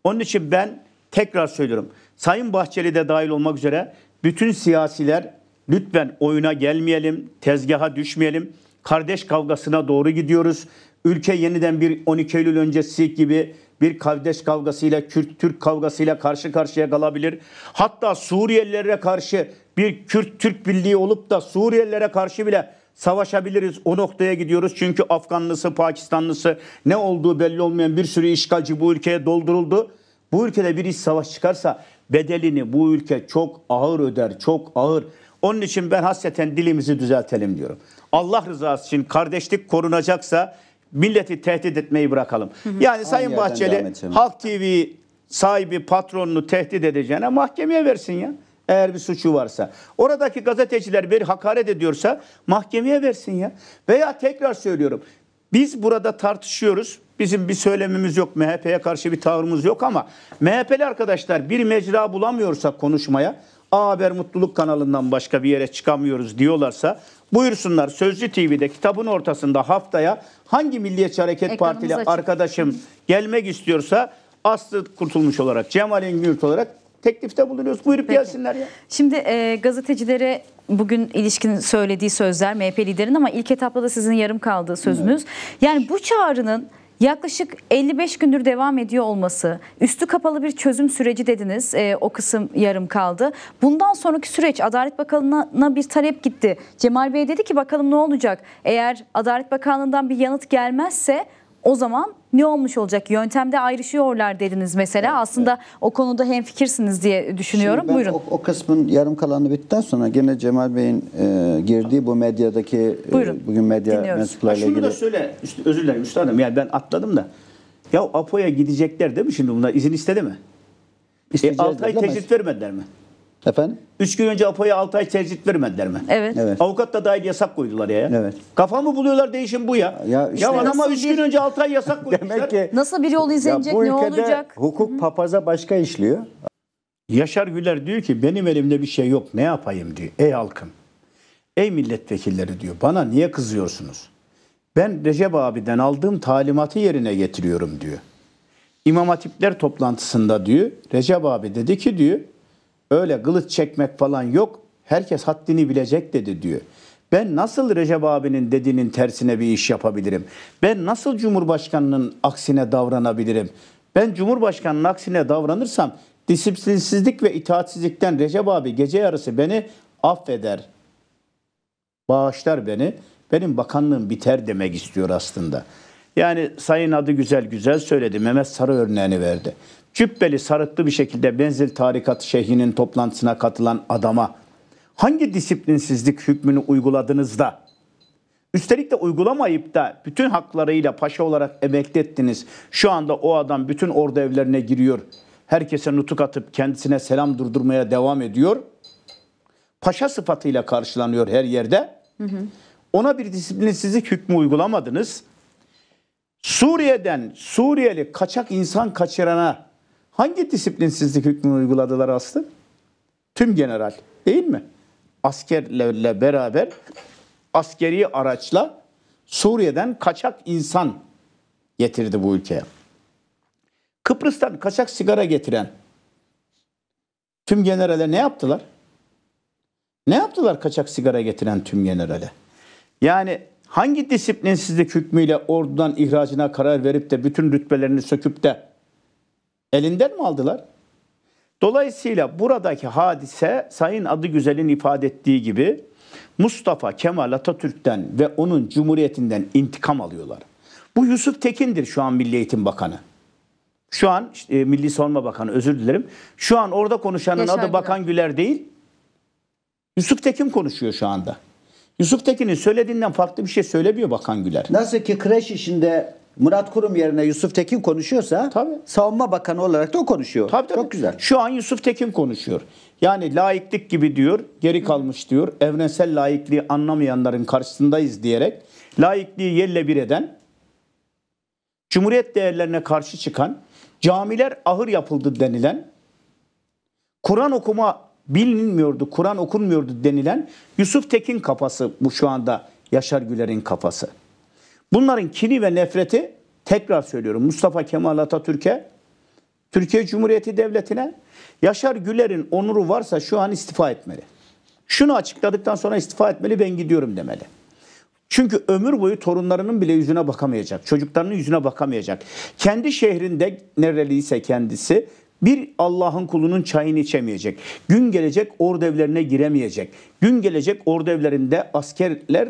Onun için ben tekrar söylüyorum. Sayın Bahçeli de dahil olmak üzere bütün siyasiler lütfen oyuna gelmeyelim, tezgaha düşmeyelim. Kardeş kavgasına doğru gidiyoruz. Ülke yeniden bir 12 Eylül öncesi gibi bir kardeş kavgasıyla, Kürt-Türk kavgasıyla karşı karşıya kalabilir. Hatta Suriyelilere karşı bir Kürt-Türk birliği olup da Suriyelilere karşı bile savaşabiliriz. O noktaya gidiyoruz. Çünkü Afganlısı, Pakistanlısı ne olduğu belli olmayan bir sürü işgalci bu ülkeye dolduruldu. Bu ülkede bir iş savaş çıkarsa bedelini bu ülke çok ağır öder, çok ağır. Onun için ben hasreten dilimizi düzeltelim diyorum. Allah rızası için kardeşlik korunacaksa milleti tehdit etmeyi bırakalım. Hı hı. Yani Sayın Bahçeli Halk TV sahibi patronunu tehdit edeceğine mahkemeye versin ya. Eğer bir suçu varsa. Oradaki gazeteciler bir hakaret ediyorsa mahkemeye versin ya. Veya tekrar söylüyorum. Biz burada tartışıyoruz. Bizim bir söylemimiz yok. MHP'ye karşı bir tavrımız yok ama MHP'li arkadaşlar bir mecra bulamıyorsak konuşmaya A Haber Mutluluk kanalından başka bir yere çıkamıyoruz diyorlarsa buyursunlar Sözcü TV'de kitabın ortasında haftaya hangi Milliyetçi Hareket Ekranımız Partili açık. arkadaşım gelmek istiyorsa Aslı Kurtulmuş olarak, Cemal Engin olarak teklifte bulunuyoruz. Buyurup Peki. gelsinler ya. Şimdi e, gazetecilere bugün ilişkin söylediği sözler MHP liderinin ama ilk etapta da sizin yarım kaldığı sözünüz. Yani bu çağrının Yaklaşık 55 gündür devam ediyor olması, üstü kapalı bir çözüm süreci dediniz, e, o kısım yarım kaldı. Bundan sonraki süreç Adalet Bakanlığı'na bir talep gitti. Cemal Bey dedi ki bakalım ne olacak? Eğer Adalet Bakanlığı'ndan bir yanıt gelmezse o zaman ne olmuş olacak? Yöntemde ayrışıyorlar dediniz mesela. Evet, Aslında evet. o konuda hem fikirsiniz diye düşünüyorum. Şimdi ben Buyurun. O, o kısmın yarım kalanı bittikten sonra gene Cemal Bey'in e, girdiği bu medyadaki e, Buyurun. e, bugün medya Dinliyoruz. mensuplarıyla ilgili. Şunu da söyle. Üst, özür dilerim üstadım. Yani ben atladım da. Ya Apo'ya gidecekler değil mi şimdi bunlar? İzin istedi mi? E, İsteyeceğiz e, 6 ay teklif vermediler mi? Efendim? Üç gün önce Apo'ya 6 ay tercih vermediler mi? Evet. evet. Avukat da dahil yasak koydular ya. Evet. Kafa mı buluyorlar değişim bu ya. Ya, işte ya adama 3 gün önce 6 ay yasak koymuşlar. Demek ki nasıl bir yol izlenecek ne olacak? hukuk Hı-hı. papaza başka işliyor. Yaşar Güler diyor ki benim elimde bir şey yok ne yapayım diyor. Ey halkım. Ey milletvekilleri diyor bana niye kızıyorsunuz? Ben Recep abiden aldığım talimatı yerine getiriyorum diyor. İmam Hatipler toplantısında diyor Recep abi dedi ki diyor Öyle kılıç çekmek falan yok. Herkes haddini bilecek dedi diyor. Ben nasıl Recep abinin dediğinin tersine bir iş yapabilirim? Ben nasıl Cumhurbaşkanının aksine davranabilirim? Ben Cumhurbaşkanının aksine davranırsam disiplinsizlik ve itaatsizlikten Recep abi gece yarısı beni affeder. Bağışlar beni. Benim bakanlığım biter demek istiyor aslında. Yani sayın adı güzel güzel söyledi. Mehmet Sarı örneğini verdi cübbeli sarıklı bir şekilde Benzil Tarikat Şeyhi'nin toplantısına katılan adama hangi disiplinsizlik hükmünü uyguladınız da üstelik de uygulamayıp da bütün haklarıyla paşa olarak emekli ettiniz. Şu anda o adam bütün ordu evlerine giriyor. Herkese nutuk atıp kendisine selam durdurmaya devam ediyor. Paşa sıfatıyla karşılanıyor her yerde. Hı hı. Ona bir disiplinsizlik hükmü uygulamadınız. Suriye'den Suriyeli kaçak insan kaçırana hangi disiplinsizlik hükmünü uyguladılar aslı? Tüm general değil mi? Askerlerle beraber askeri araçla Suriye'den kaçak insan getirdi bu ülkeye. Kıbrıs'tan kaçak sigara getiren tüm generale ne yaptılar? Ne yaptılar kaçak sigara getiren tüm generale? Yani hangi disiplinsizlik hükmüyle ordudan ihracına karar verip de bütün rütbelerini söküp de Elinden mi aldılar? Dolayısıyla buradaki hadise Sayın Adı Güzel'in ifade ettiği gibi Mustafa Kemal Atatürk'ten ve onun cumhuriyetinden intikam alıyorlar. Bu Yusuf Tekin'dir şu an Milli Eğitim Bakanı. Şu an e, Milli Savunma Bakanı özür dilerim. Şu an orada konuşanın Yaşar adı Güler. Bakan Güler değil. Yusuf Tekin konuşuyor şu anda. Yusuf Tekin'in söylediğinden farklı bir şey söylemiyor Bakan Güler. Nasıl ki kreş işinde Murat Kurum yerine Yusuf Tekin konuşuyorsa tabii. savunma bakanı olarak da o konuşuyor. Tabii, tabii. Çok güzel. Şu an Yusuf Tekin konuşuyor. Yani laiklik gibi diyor, geri kalmış diyor. Evrensel laikliği anlamayanların karşısındayız diyerek laikliği yerle bir eden, cumhuriyet değerlerine karşı çıkan, camiler ahır yapıldı denilen, Kur'an okuma bilinmiyordu, Kur'an okunmuyordu denilen Yusuf Tekin kafası bu şu anda Yaşar Güler'in kafası. Bunların kini ve nefreti tekrar söylüyorum Mustafa Kemal Atatürk'e, Türkiye Cumhuriyeti Devleti'ne, Yaşar Güler'in onuru varsa şu an istifa etmeli. Şunu açıkladıktan sonra istifa etmeli ben gidiyorum demeli. Çünkü ömür boyu torunlarının bile yüzüne bakamayacak. Çocuklarının yüzüne bakamayacak. Kendi şehrinde nereliyse kendisi bir Allah'ın kulunun çayını içemeyecek. Gün gelecek ordu evlerine giremeyecek. Gün gelecek ordu evlerinde askerler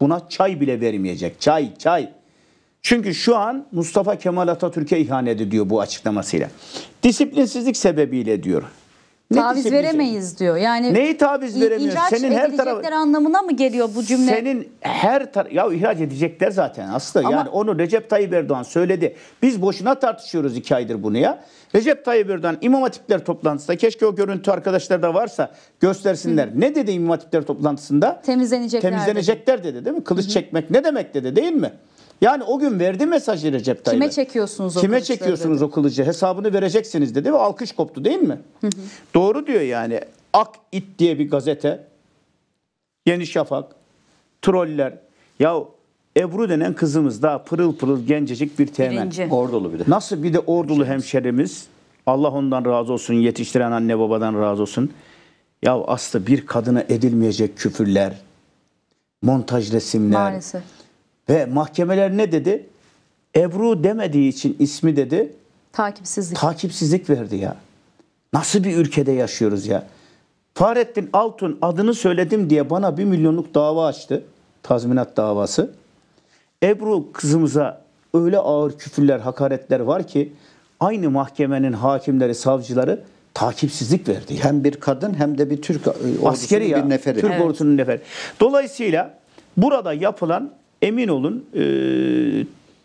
Buna çay bile vermeyecek. Çay, çay. Çünkü şu an Mustafa Kemal Atatürk'e ihanet ediyor bu açıklamasıyla. Disiplinsizlik sebebiyle diyor. Ne taviz veremeyiz diyor. Yani Neyi taviz veremiyor? Senin her tarafı anlamına mı geliyor bu cümle? Senin her tar ya ihraç edecekler zaten aslında. Ama, yani onu Recep Tayyip Erdoğan söyledi. Biz boşuna tartışıyoruz iki aydır bunu ya. Recep Tayyip Erdoğan İmam Hatipler toplantısında keşke o görüntü arkadaşlar da varsa göstersinler. Hı. Ne dedi İmam Hatipler toplantısında? Temizlenecekler. Temizlenecekler dedi, dedi değil mi? Kılıç Hı. çekmek ne demek dedi değil mi? Yani o gün verdi mesajı Recep Tayyip'e. Kime çekiyorsunuz o Kime çekiyorsunuz dedi. o kılıcı? Hesabını vereceksiniz dedi ve alkış koptu değil mi? Hı hı. Doğru diyor yani. Ak İt diye bir gazete, Yeni Şafak, troller. Ya Ebru denen kızımız daha pırıl pırıl gencecik bir teğmen. Birinci. Ordulu bir de. Nasıl bir de ordulu hemşerimiz. Allah ondan razı olsun. Yetiştiren anne babadan razı olsun. Ya aslı bir kadına edilmeyecek küfürler, montaj resimler. Maalesef. Ve mahkemeler ne dedi? Ebru demediği için ismi dedi. Takipsizlik. Takipsizlik verdi ya. Nasıl bir ülkede yaşıyoruz ya? Fahrettin Altun adını söyledim diye bana bir milyonluk dava açtı. Tazminat davası. Ebru kızımıza öyle ağır küfürler, hakaretler var ki aynı mahkemenin hakimleri, savcıları takipsizlik verdi. Hem bir kadın hem de bir Türk Askeri ya, bir neferi. Türk evet. ordusunun neferi. Dolayısıyla burada yapılan Emin olun e,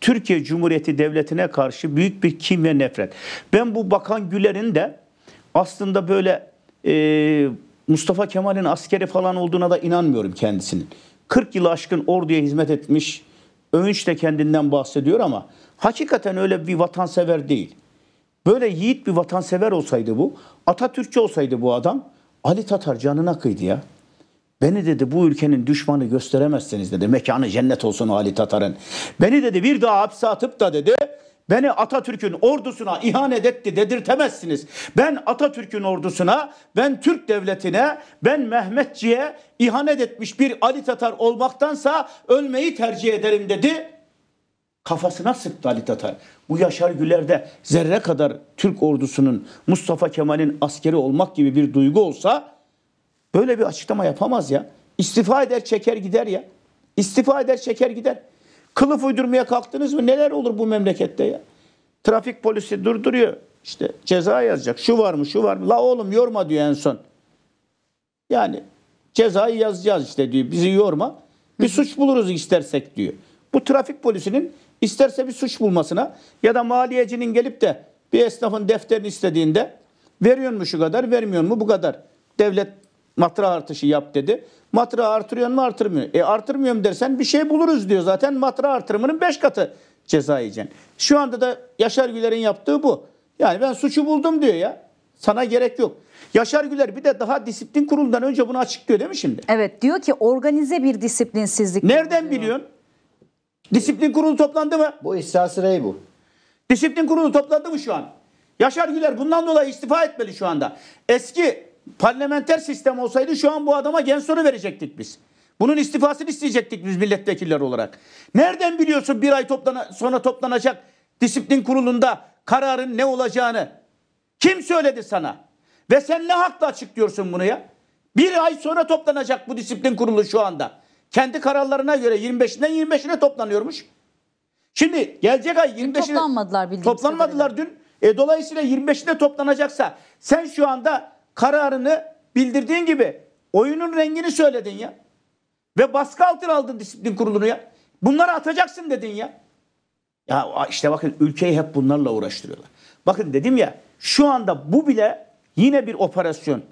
Türkiye Cumhuriyeti Devleti'ne karşı büyük bir kim ve nefret. Ben bu Bakan Güler'in de aslında böyle e, Mustafa Kemal'in askeri falan olduğuna da inanmıyorum kendisinin. 40 yılı aşkın orduya hizmet etmiş, övünç de kendinden bahsediyor ama hakikaten öyle bir vatansever değil. Böyle yiğit bir vatansever olsaydı bu, Atatürkçü olsaydı bu adam, Ali Tatar canına kıydı ya. Beni dedi bu ülkenin düşmanı gösteremezseniz dedi. Mekanı cennet olsun Ali Tatar'ın. Beni dedi bir daha hapse atıp da dedi Beni Atatürk'ün ordusuna ihanet etti dedirtemezsiniz. Ben Atatürk'ün ordusuna, ben Türk devletine, ben Mehmetçi'ye ihanet etmiş bir Ali Tatar olmaktansa ölmeyi tercih ederim dedi. Kafasına sıktı Ali Tatar. Bu Yaşar Güler'de zerre kadar Türk ordusunun Mustafa Kemal'in askeri olmak gibi bir duygu olsa Böyle bir açıklama yapamaz ya. İstifa eder çeker gider ya. İstifa eder çeker gider. Kılıf uydurmaya kalktınız mı neler olur bu memlekette ya. Trafik polisi durduruyor. İşte ceza yazacak. Şu var mı şu var mı? La oğlum yorma diyor en son. Yani cezayı yazacağız işte diyor. Bizi yorma. Bir suç buluruz istersek diyor. Bu trafik polisinin isterse bir suç bulmasına ya da maliyecinin gelip de bir esnafın defterini istediğinde veriyor mu şu kadar vermiyor mu bu kadar. Devlet matra artışı yap dedi. Matra artırıyor mu artırmıyor. E artırmıyorum dersen bir şey buluruz diyor. Zaten matra artırımının 5 katı ceza yiyeceksin. Şu anda da Yaşar Güler'in yaptığı bu. Yani ben suçu buldum diyor ya. Sana gerek yok. Yaşar Güler bir de daha disiplin kurulundan önce bunu açıklıyor değil mi şimdi? Evet diyor ki organize bir disiplinsizlik. Nereden biliyorsun? Disiplin kurulu toplandı mı? Bu ihsas rey bu. Disiplin kurulu toplandı mı şu an? Yaşar Güler bundan dolayı istifa etmeli şu anda. Eski parlamenter sistem olsaydı şu an bu adama Genson'u verecektik biz. Bunun istifasını isteyecektik biz milletvekilleri olarak. Nereden biliyorsun bir ay toplana, sonra toplanacak disiplin kurulunda kararın ne olacağını? Kim söyledi sana? Ve sen ne hakla açıklıyorsun bunu ya? Bir ay sonra toplanacak bu disiplin kurulu şu anda. Kendi kararlarına göre 25'inden 25'ine toplanıyormuş. Şimdi gelecek ay 25'ine toplanmadılar bildiğimiz Toplanmadılar kadarıyla. dün. E, dolayısıyla 25'inde toplanacaksa sen şu anda kararını bildirdiğin gibi oyunun rengini söyledin ya. Ve baskı altına aldın disiplin kurulunu ya. Bunları atacaksın dedin ya. Ya işte bakın ülkeyi hep bunlarla uğraştırıyorlar. Bakın dedim ya şu anda bu bile yine bir operasyon.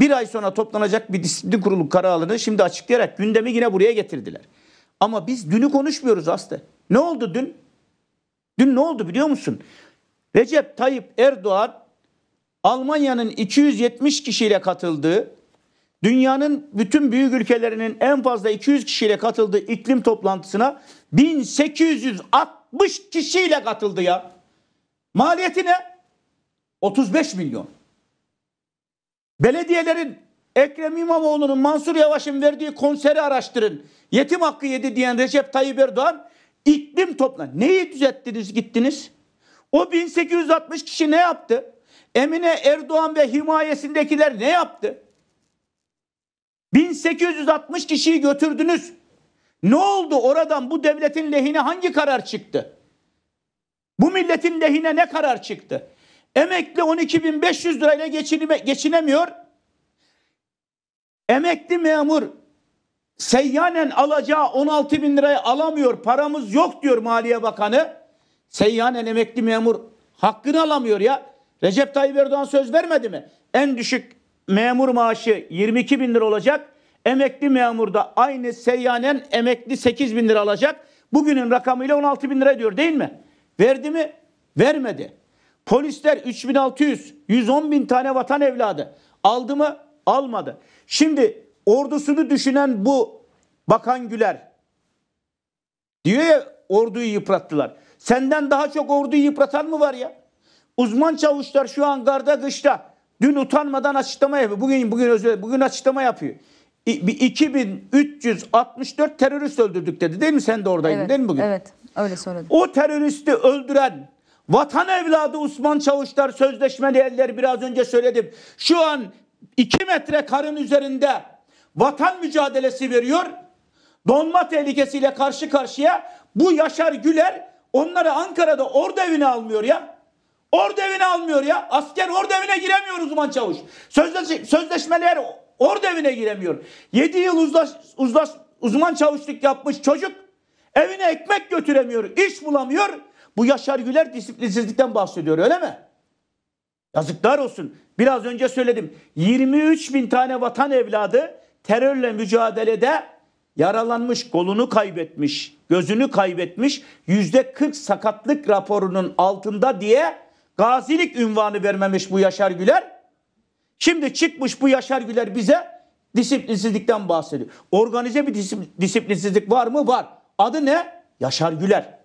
Bir ay sonra toplanacak bir disiplin kurulu kararını şimdi açıklayarak gündemi yine buraya getirdiler. Ama biz dünü konuşmuyoruz Aslı. Ne oldu dün? Dün ne oldu biliyor musun? Recep Tayyip Erdoğan Almanya'nın 270 kişiyle katıldığı, dünyanın bütün büyük ülkelerinin en fazla 200 kişiyle katıldığı iklim toplantısına 1860 kişiyle katıldı ya. Maliyeti ne? 35 milyon. Belediyelerin Ekrem İmamoğlu'nun Mansur Yavaş'ın verdiği konseri araştırın. Yetim hakkı yedi diyen Recep Tayyip Erdoğan iklim topla. Neyi düzelttiniz gittiniz? O 1860 kişi ne yaptı? Emine Erdoğan ve himayesindekiler ne yaptı? 1860 kişiyi götürdünüz. Ne oldu oradan bu devletin lehine hangi karar çıktı? Bu milletin lehine ne karar çıktı? Emekli 12.500 lirayla geçinime, geçinemiyor. Emekli memur seyyanen alacağı 16 bin liraya alamıyor. Paramız yok diyor Maliye Bakanı. Seyyanen emekli memur hakkını alamıyor ya. Recep Tayyip Erdoğan söz vermedi mi? En düşük memur maaşı 22 bin lira olacak. Emekli memur da aynı seyyanen emekli 8 bin lira alacak. Bugünün rakamıyla 16 bin lira diyor değil mi? Verdi mi? Vermedi. Polisler 3600, 110 bin tane vatan evladı. Aldı mı? Almadı. Şimdi ordusunu düşünen bu Bakan Güler diyor ya orduyu yıprattılar. Senden daha çok orduyu yıpratan mı var ya? Uzman çavuşlar şu an garda kışta. Dün utanmadan açıklama yapıyor. Bugün bugün özür bugün açıklama yapıyor. 2364 terörist öldürdük dedi değil mi? Sen de oradaydın evet, değil mi bugün? Evet öyle söyledi. O teröristi öldüren vatan evladı Osman Çavuşlar sözleşmeli eller biraz önce söyledim. Şu an 2 metre karın üzerinde vatan mücadelesi veriyor. Donma tehlikesiyle karşı karşıya bu Yaşar Güler onları Ankara'da orada evine almıyor ya. Ordu evine almıyor ya. Asker ordu evine giremiyor uzman çavuş. Sözleş, sözleşmeler ordu evine giremiyor. 7 yıl uzlaş, uzlaş, uzman çavuşluk yapmış çocuk evine ekmek götüremiyor, iş bulamıyor. Bu Yaşar Güler disiplinsizlikten bahsediyor öyle mi? Yazıklar olsun. Biraz önce söyledim. 23 bin tane vatan evladı terörle mücadelede yaralanmış, kolunu kaybetmiş, gözünü kaybetmiş, yüzde 40 sakatlık raporunun altında diye gazilik ünvanı vermemiş bu Yaşar Güler. Şimdi çıkmış bu Yaşar Güler bize disiplinsizlikten bahsediyor. Organize bir disiplinsizlik var mı? Var. Adı ne? Yaşar Güler.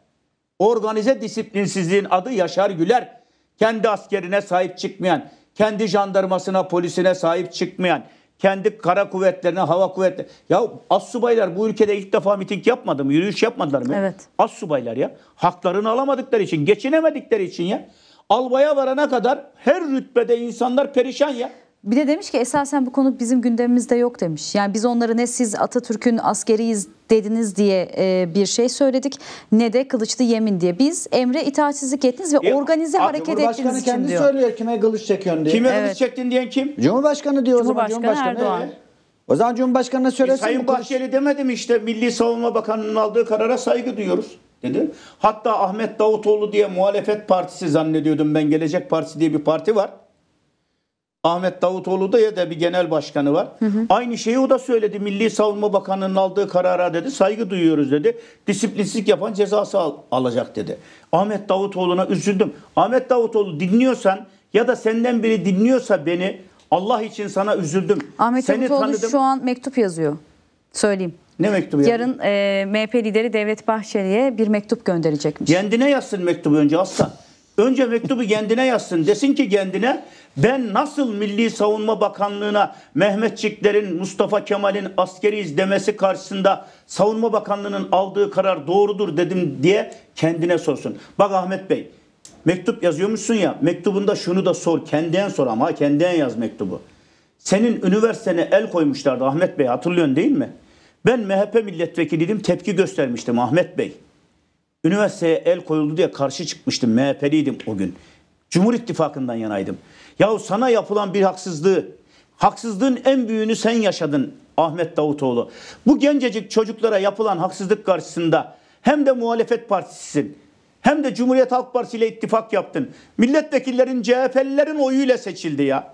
Organize disiplinsizliğin adı Yaşar Güler. Kendi askerine sahip çıkmayan, kendi jandarmasına, polisine sahip çıkmayan, kendi kara kuvvetlerine, hava kuvvetlerine Ya assubaylar bu ülkede ilk defa miting yapmadı mı? Yürüyüş yapmadılar mı? Evet. Assubaylar ya. Haklarını alamadıkları için, geçinemedikleri için ya albaya varana kadar her rütbede insanlar perişan ya. Bir de demiş ki esasen bu konu bizim gündemimizde yok demiş. Yani biz onları ne siz Atatürk'ün askeriyiz dediniz diye e, bir şey söyledik ne de kılıçlı yemin diye. Biz emre itaatsizlik ettiniz ve e, organize hareket ettiğiniz için diyor. Cumhurbaşkanı kendi söylüyor kime kılıç çekiyorsun diye. Kime evet. kılıç çektin diyen kim? Cumhurbaşkanı diyor Cumhurbaşkanı o zaman. Cumhurbaşkanı Erdoğan. E. O zaman Cumhurbaşkanı'na e, söylesin. E, Sayın Bahçeli demedim işte Milli Savunma Bakanı'nın aldığı karara saygı duyuyoruz dedi. Hatta Ahmet Davutoğlu diye muhalefet partisi zannediyordum ben. Gelecek Partisi diye bir parti var. Ahmet Davutoğlu da ya da bir genel başkanı var. Hı hı. Aynı şeyi o da söyledi. Milli Savunma Bakanı'nın aldığı karara dedi. Saygı duyuyoruz dedi. Disiplinsizlik yapan cezası al, alacak dedi. Ahmet Davutoğlu'na üzüldüm. Ahmet Davutoğlu dinliyorsan ya da senden biri dinliyorsa beni Allah için sana üzüldüm. Ahmet Seni Davutoğlu tanıdım. şu an mektup yazıyor. Söyleyeyim. Ne mektubu? Yarın e, MHP lideri Devlet Bahçeli'ye bir mektup gönderecekmiş. Kendine yazsın mektubu önce aslan. Önce mektubu kendine yazsın. Desin ki kendine ben nasıl Milli Savunma Bakanlığı'na Mehmetçiklerin, Mustafa Kemal'in askeriyiz demesi karşısında Savunma Bakanlığı'nın aldığı karar doğrudur dedim diye kendine sorsun. Bak Ahmet Bey mektup yazıyormuşsun ya mektubunda şunu da sor kendine sor ama kendine yaz mektubu. Senin üniversitene el koymuşlardı Ahmet Bey hatırlıyorsun değil mi? Ben MHP milletvekiliydim tepki göstermiştim Ahmet Bey. Üniversiteye el koyuldu diye karşı çıkmıştım MHP'liydim o gün. Cumhur İttifakı'ndan yanaydım. Yahu sana yapılan bir haksızlığı, haksızlığın en büyüğünü sen yaşadın Ahmet Davutoğlu. Bu gencecik çocuklara yapılan haksızlık karşısında hem de muhalefet partisisin hem de Cumhuriyet Halk Partisi ile ittifak yaptın. Milletvekillerin CHP'lilerin oyuyla seçildi ya.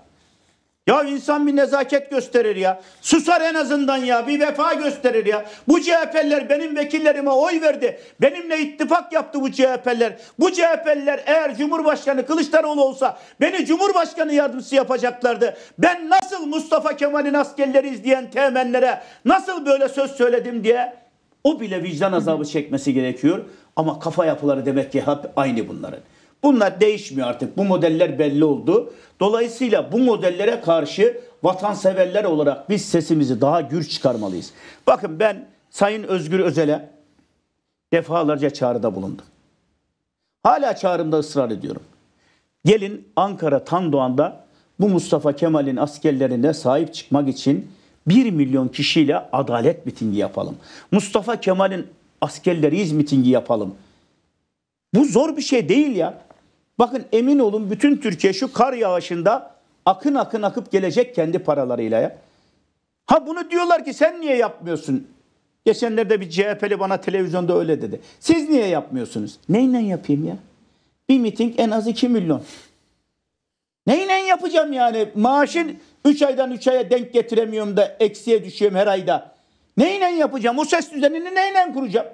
Ya insan bir nezaket gösterir ya. Susar en azından ya. Bir vefa gösterir ya. Bu CHP'liler benim vekillerime oy verdi. Benimle ittifak yaptı bu CHP'liler. Bu CHP'liler eğer Cumhurbaşkanı Kılıçdaroğlu olsa beni Cumhurbaşkanı yardımcısı yapacaklardı. Ben nasıl Mustafa Kemal'in askerleri izleyen temenlere nasıl böyle söz söyledim diye o bile vicdan azabı çekmesi gerekiyor. Ama kafa yapıları demek ki hep aynı bunların. Bunlar değişmiyor artık. Bu modeller belli oldu. Dolayısıyla bu modellere karşı vatanseverler olarak biz sesimizi daha gür çıkarmalıyız. Bakın ben Sayın Özgür Özel'e defalarca çağrıda bulundum. Hala çağrımda ısrar ediyorum. Gelin Ankara Tandoğan'da bu Mustafa Kemal'in askerlerine sahip çıkmak için 1 milyon kişiyle adalet mitingi yapalım. Mustafa Kemal'in askerleriyiz mitingi yapalım. Bu zor bir şey değil ya. Bakın emin olun bütün Türkiye şu kar yağışında akın akın akıp gelecek kendi paralarıyla ya. Ha bunu diyorlar ki sen niye yapmıyorsun? Geçenlerde bir CHP'li bana televizyonda öyle dedi. Siz niye yapmıyorsunuz? Neyle yapayım ya? Bir miting en az 2 milyon. Neyle yapacağım yani? Maaşın 3 aydan 3 aya denk getiremiyorum da eksiye düşüyorum her ayda. Neyle yapacağım? O ses düzenini neyle kuracağım?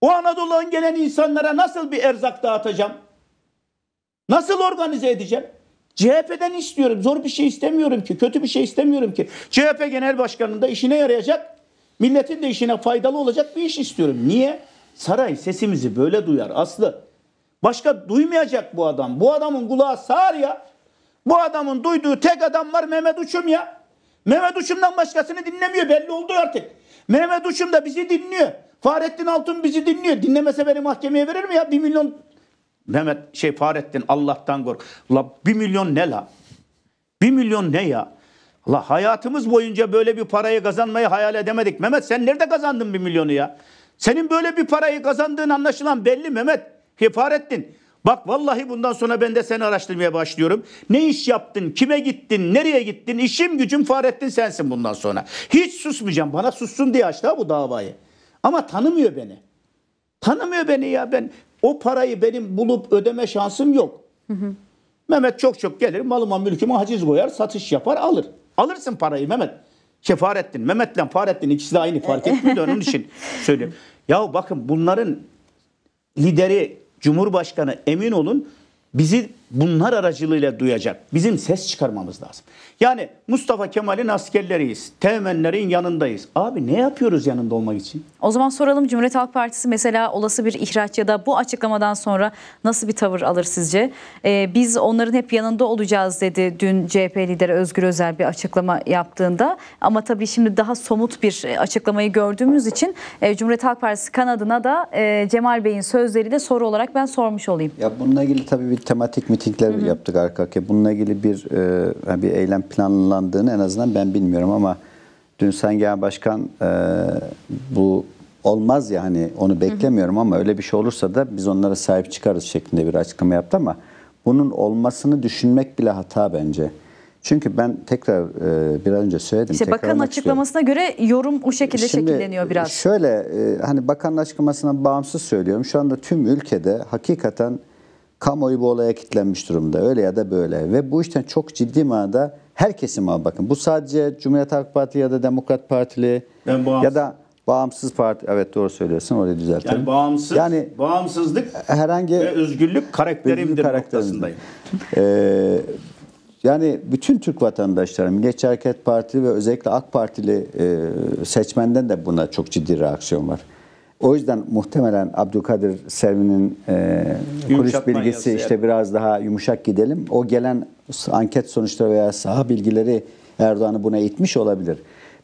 O Anadolu'dan gelen insanlara nasıl bir erzak dağıtacağım? Nasıl organize edeceğim? CHP'den istiyorum. Zor bir şey istemiyorum ki. Kötü bir şey istemiyorum ki. CHP Genel Başkanı'nın da işine yarayacak, milletin de işine faydalı olacak bir iş istiyorum. Niye? Saray sesimizi böyle duyar Aslı. Başka duymayacak bu adam. Bu adamın kulağı sağır ya. Bu adamın duyduğu tek adam var Mehmet Uçum ya. Mehmet Uçum'dan başkasını dinlemiyor belli oldu artık. Mehmet Uçum da bizi dinliyor. Fahrettin Altun bizi dinliyor. Dinlemese beni mahkemeye verir mi ya? Bir milyon Mehmet şey Fahrettin Allah'tan kork. La bir milyon ne la? Bir milyon ne ya? La hayatımız boyunca böyle bir parayı kazanmayı hayal edemedik. Mehmet sen nerede kazandın bir milyonu ya? Senin böyle bir parayı kazandığın anlaşılan belli Mehmet. Fahrettin. Bak vallahi bundan sonra ben de seni araştırmaya başlıyorum. Ne iş yaptın, kime gittin, nereye gittin, işim gücüm Fahrettin sensin bundan sonra. Hiç susmayacağım. Bana sussun diye açtı bu davayı. Ama tanımıyor beni. Tanımıyor beni ya ben. O parayı benim bulup ödeme şansım yok. Hı hı. Mehmet çok çok gelir malıma mülküme haciz koyar satış yapar alır. Alırsın parayı Mehmet. Kefarettin, Mehmet'le Fahrettin ikisi de aynı fark e, e. etmiyor onun için söylüyorum. Ya bakın bunların lideri Cumhurbaşkanı emin olun bizi bunlar aracılığıyla duyacak. Bizim ses çıkarmamız lazım. Yani Mustafa Kemal'in askerleriyiz. Teğmenlerin yanındayız. Abi ne yapıyoruz yanında olmak için? O zaman soralım Cumhuriyet Halk Partisi mesela olası bir ihraç ya da bu açıklamadan sonra nasıl bir tavır alır sizce? Ee, biz onların hep yanında olacağız dedi dün CHP lideri Özgür Özel bir açıklama yaptığında. Ama tabii şimdi daha somut bir e, açıklamayı gördüğümüz için e, Cumhuriyet Halk Partisi kanadına da e, Cemal Bey'in sözleriyle soru olarak ben sormuş olayım. Ya bununla ilgili tabii bir tematik mi mitingler hı hı. yaptık arka arkaya. Bununla ilgili bir e, bir eylem planlandığını en azından ben bilmiyorum ama dün Sayın Genel Başkan e, bu olmaz ya hani onu beklemiyorum hı hı. ama öyle bir şey olursa da biz onlara sahip çıkarız şeklinde bir açıklama yaptı ama bunun olmasını düşünmek bile hata bence. Çünkü ben tekrar e, biraz önce söyledim. İşte bakanın açıklamasına göre yorum o şekilde Şimdi, şekilleniyor biraz. Şöyle e, hani bakanın açıklamasına bağımsız söylüyorum. Şu anda tüm ülkede hakikaten Kamuoyu bu olaya kilitlenmiş durumda öyle ya da böyle ve bu işten çok ciddi manada her kesim var bakın. Bu sadece Cumhuriyet Halk Parti ya da Demokrat Partili ya da bağımsız parti evet doğru söylüyorsun orayı düzeltelim. Yani bağımsız yani bağımsızlık herhangi ve özgürlük karakterimdir özgürlük ee, yani bütün Türk vatandaşları, Milliyetçi Hareket Partili ve özellikle AK Partili e, seçmenden de buna çok ciddi reaksiyon var. O yüzden muhtemelen Abdülkadir Selvi'nin e, kuruş bilgisi yazı işte yani. biraz daha yumuşak gidelim. O gelen anket sonuçları veya saha bilgileri Erdoğan'ı buna itmiş olabilir.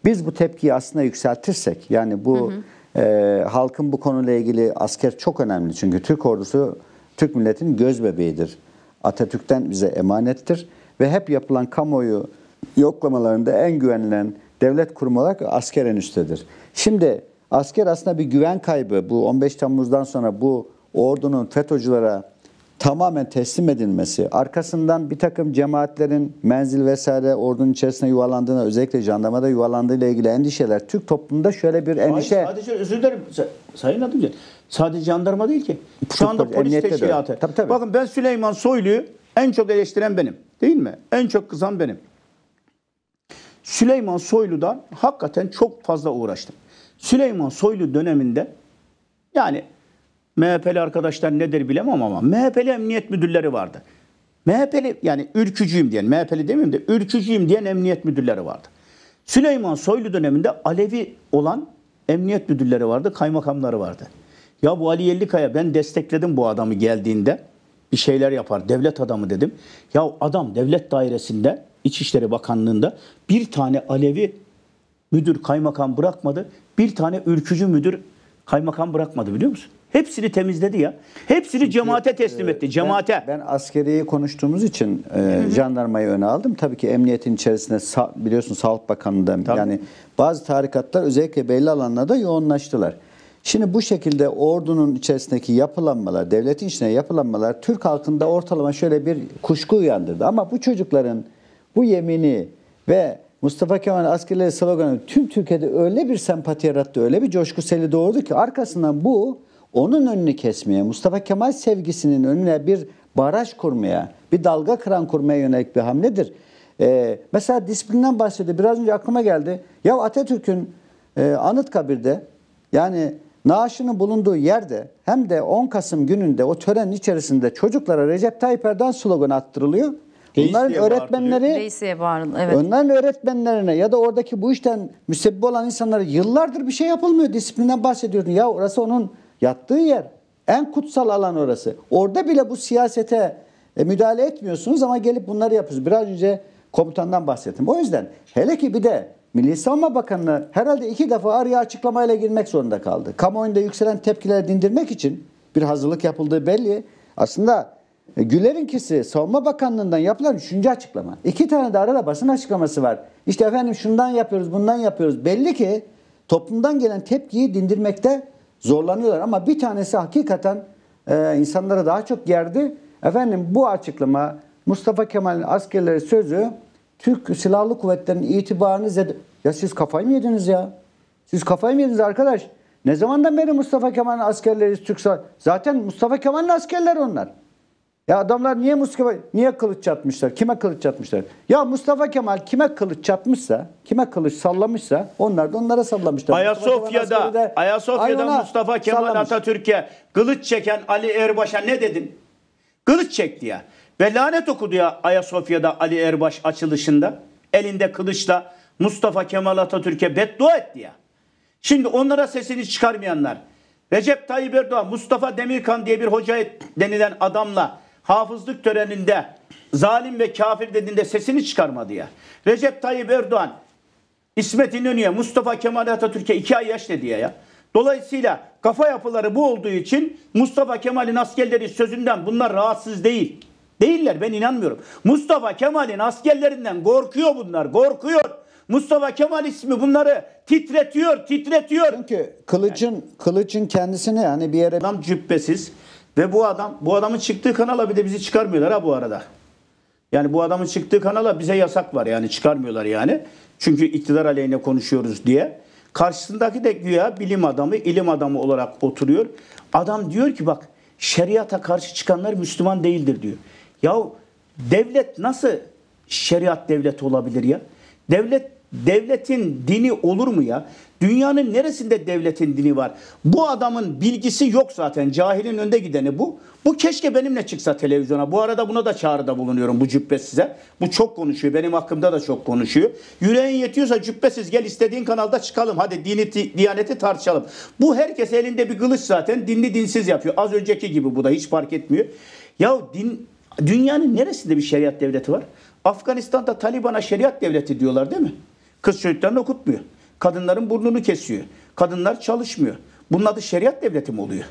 Biz bu tepkiyi aslında yükseltirsek yani bu hı hı. E, halkın bu konuyla ilgili asker çok önemli. Çünkü Türk ordusu Türk milletinin göz bebeğidir. Atatürk'ten bize emanettir ve hep yapılan kamuoyu yoklamalarında en güvenilen devlet kurumu olarak asker en üsttedir. Şimdi Asker aslında bir güven kaybı. Bu 15 Temmuz'dan sonra bu ordunun FETÖ'cülere tamamen teslim edilmesi, arkasından bir takım cemaatlerin menzil vesaire ordunun içerisine yuvalandığına, özellikle jandarmada yuvalandığıyla ilgili endişeler, Türk toplumunda şöyle bir endişe... Hayır, sadece özür dilerim Sayın Adımcan, sadece jandarma değil ki. Şu anda polis teşkilatı. Tabii, tabii. Bakın ben Süleyman Soylu'yu en çok eleştiren benim. Değil mi? En çok kızan benim. Süleyman Soylu'dan hakikaten çok fazla uğraştım. Süleyman Soylu döneminde yani MHP'li arkadaşlar nedir bilemem ama MHP'li emniyet müdürleri vardı. MHP'li yani ürkücüyüm diyen, MHP'li demeyeyim de ürkücüyüm diyen emniyet müdürleri vardı. Süleyman Soylu döneminde Alevi olan emniyet müdürleri vardı, kaymakamları vardı. Ya bu Ali Yellikaya ben destekledim bu adamı geldiğinde bir şeyler yapar, devlet adamı dedim. Ya adam devlet dairesinde, İçişleri Bakanlığı'nda bir tane Alevi müdür, kaymakam bırakmadı. Bir tane ürkücü müdür kaymakam bırakmadı biliyor musun? Hepsini temizledi ya. Hepsini Çünkü, cemaate e, teslim etti. Cemaate. Ben, ben askeriyi konuştuğumuz için e, jandarmayı öne aldım. Tabii ki emniyetin içerisinde biliyorsun Sağlık Bakanlığı'ndan Tabii. yani bazı tarikatlar özellikle belli alanlarda yoğunlaştılar. Şimdi bu şekilde ordunun içerisindeki yapılanmalar, devletin içine yapılanmalar Türk halkında ortalama şöyle bir kuşku uyandırdı. Ama bu çocukların bu yemini ve Mustafa Kemal askerleri sloganı tüm Türkiye'de öyle bir sempati yarattı, öyle bir coşku seli doğurdu ki arkasından bu onun önünü kesmeye, Mustafa Kemal sevgisinin önüne bir baraj kurmaya, bir dalga kıran kurmaya yönelik bir hamledir. Ee, mesela disiplinden bahsediyor. Biraz önce aklıma geldi. Ya Atatürk'ün e, Anıtkabir'de yani naaşının bulunduğu yerde hem de 10 Kasım gününde o törenin içerisinde çocuklara Recep Tayyip Erdoğan sloganı attırılıyor. Onların öğretmenleri reisiye Evet. Onların öğretmenlerine ya da oradaki bu işten müsebbi olan insanlara yıllardır bir şey yapılmıyor. Disiplinden bahsediyordun. Ya orası onun yattığı yer. En kutsal alan orası. Orada bile bu siyasete e, müdahale etmiyorsunuz ama gelip bunları yapıyorsunuz. Biraz önce komutandan bahsettim. O yüzden hele ki bir de Milli Savunma Bakanı herhalde iki defa araya açıklamayla girmek zorunda kaldı. Kamuoyunda yükselen tepkileri dindirmek için bir hazırlık yapıldığı belli. Aslında e, Güler'inkisi Savunma Bakanlığı'ndan yapılan üçüncü açıklama. İki tane de arada basın açıklaması var. İşte efendim şundan yapıyoruz, bundan yapıyoruz. Belli ki toplumdan gelen tepkiyi dindirmekte zorlanıyorlar. Ama bir tanesi hakikaten e, insanlara daha çok gerdi. Efendim bu açıklama Mustafa Kemal'in askerleri sözü Türk Silahlı Kuvvetleri'nin itibarını zed... Ya siz kafayı mı yediniz ya? Siz kafayı mı yediniz arkadaş? Ne zamandan beri Mustafa Kemal'in askerleri Türk Silahlı? Zaten Mustafa Kemal'in askerleri onlar. Ya adamlar niye Mustafa niye kılıç çatmışlar? Kime kılıç çatmışlar? Ya Mustafa Kemal kime kılıç çatmışsa, kime kılıç sallamışsa onlar da onlara sallamışlar. Ayasofya'da Ayasofya'da Mustafa Kemal sallamış. Atatürk'e kılıç çeken Ali Erbaş'a ne dedin? Kılıç çekti ya. Ve lanet okudu ya Ayasofya'da Ali Erbaş açılışında. Elinde kılıçla Mustafa Kemal Atatürk'e beddua etti ya. Şimdi onlara sesini çıkarmayanlar Recep Tayyip Erdoğan, Mustafa Demirkan diye bir hoca denilen adamla hafızlık töreninde zalim ve kafir dediğinde sesini çıkarmadı ya. Recep Tayyip Erdoğan İsmet İnönü'ye, Mustafa Kemal Atatürk'e iki ay yaşlı diye ya. Dolayısıyla kafa yapıları bu olduğu için Mustafa Kemal'in askerleri sözünden bunlar rahatsız değil. Değiller ben inanmıyorum. Mustafa Kemal'in askerlerinden korkuyor bunlar, korkuyor. Mustafa Kemal ismi bunları titretiyor, titretiyor. Çünkü kılıcın kılıcın kendisini yani bir yere adam cübbesiz, ve bu adam, bu adamın çıktığı kanala bir de bizi çıkarmıyorlar ha bu arada. Yani bu adamın çıktığı kanala bize yasak var yani çıkarmıyorlar yani. Çünkü iktidar aleyhine konuşuyoruz diye. Karşısındaki de güya bilim adamı, ilim adamı olarak oturuyor. Adam diyor ki bak şeriata karşı çıkanlar Müslüman değildir diyor. Yahu devlet nasıl şeriat devleti olabilir ya? Devlet devletin dini olur mu ya? Dünyanın neresinde devletin dini var? Bu adamın bilgisi yok zaten. Cahilin önde gideni bu. Bu keşke benimle çıksa televizyona. Bu arada buna da çağrıda bulunuyorum bu cübbe size. Bu çok konuşuyor. Benim hakkımda da çok konuşuyor. Yüreğin yetiyorsa cübbesiz gel istediğin kanalda çıkalım. Hadi dini, diyaneti tartışalım. Bu herkes elinde bir kılıç zaten. Dinli dinsiz yapıyor. Az önceki gibi bu da hiç fark etmiyor. Ya din dünyanın neresinde bir şeriat devleti var? Afganistan'da Taliban'a şeriat devleti diyorlar değil mi? Kız çocuklarını okutmuyor. Kadınların burnunu kesiyor. Kadınlar çalışmıyor. Bunun adı şeriat devleti mi oluyor?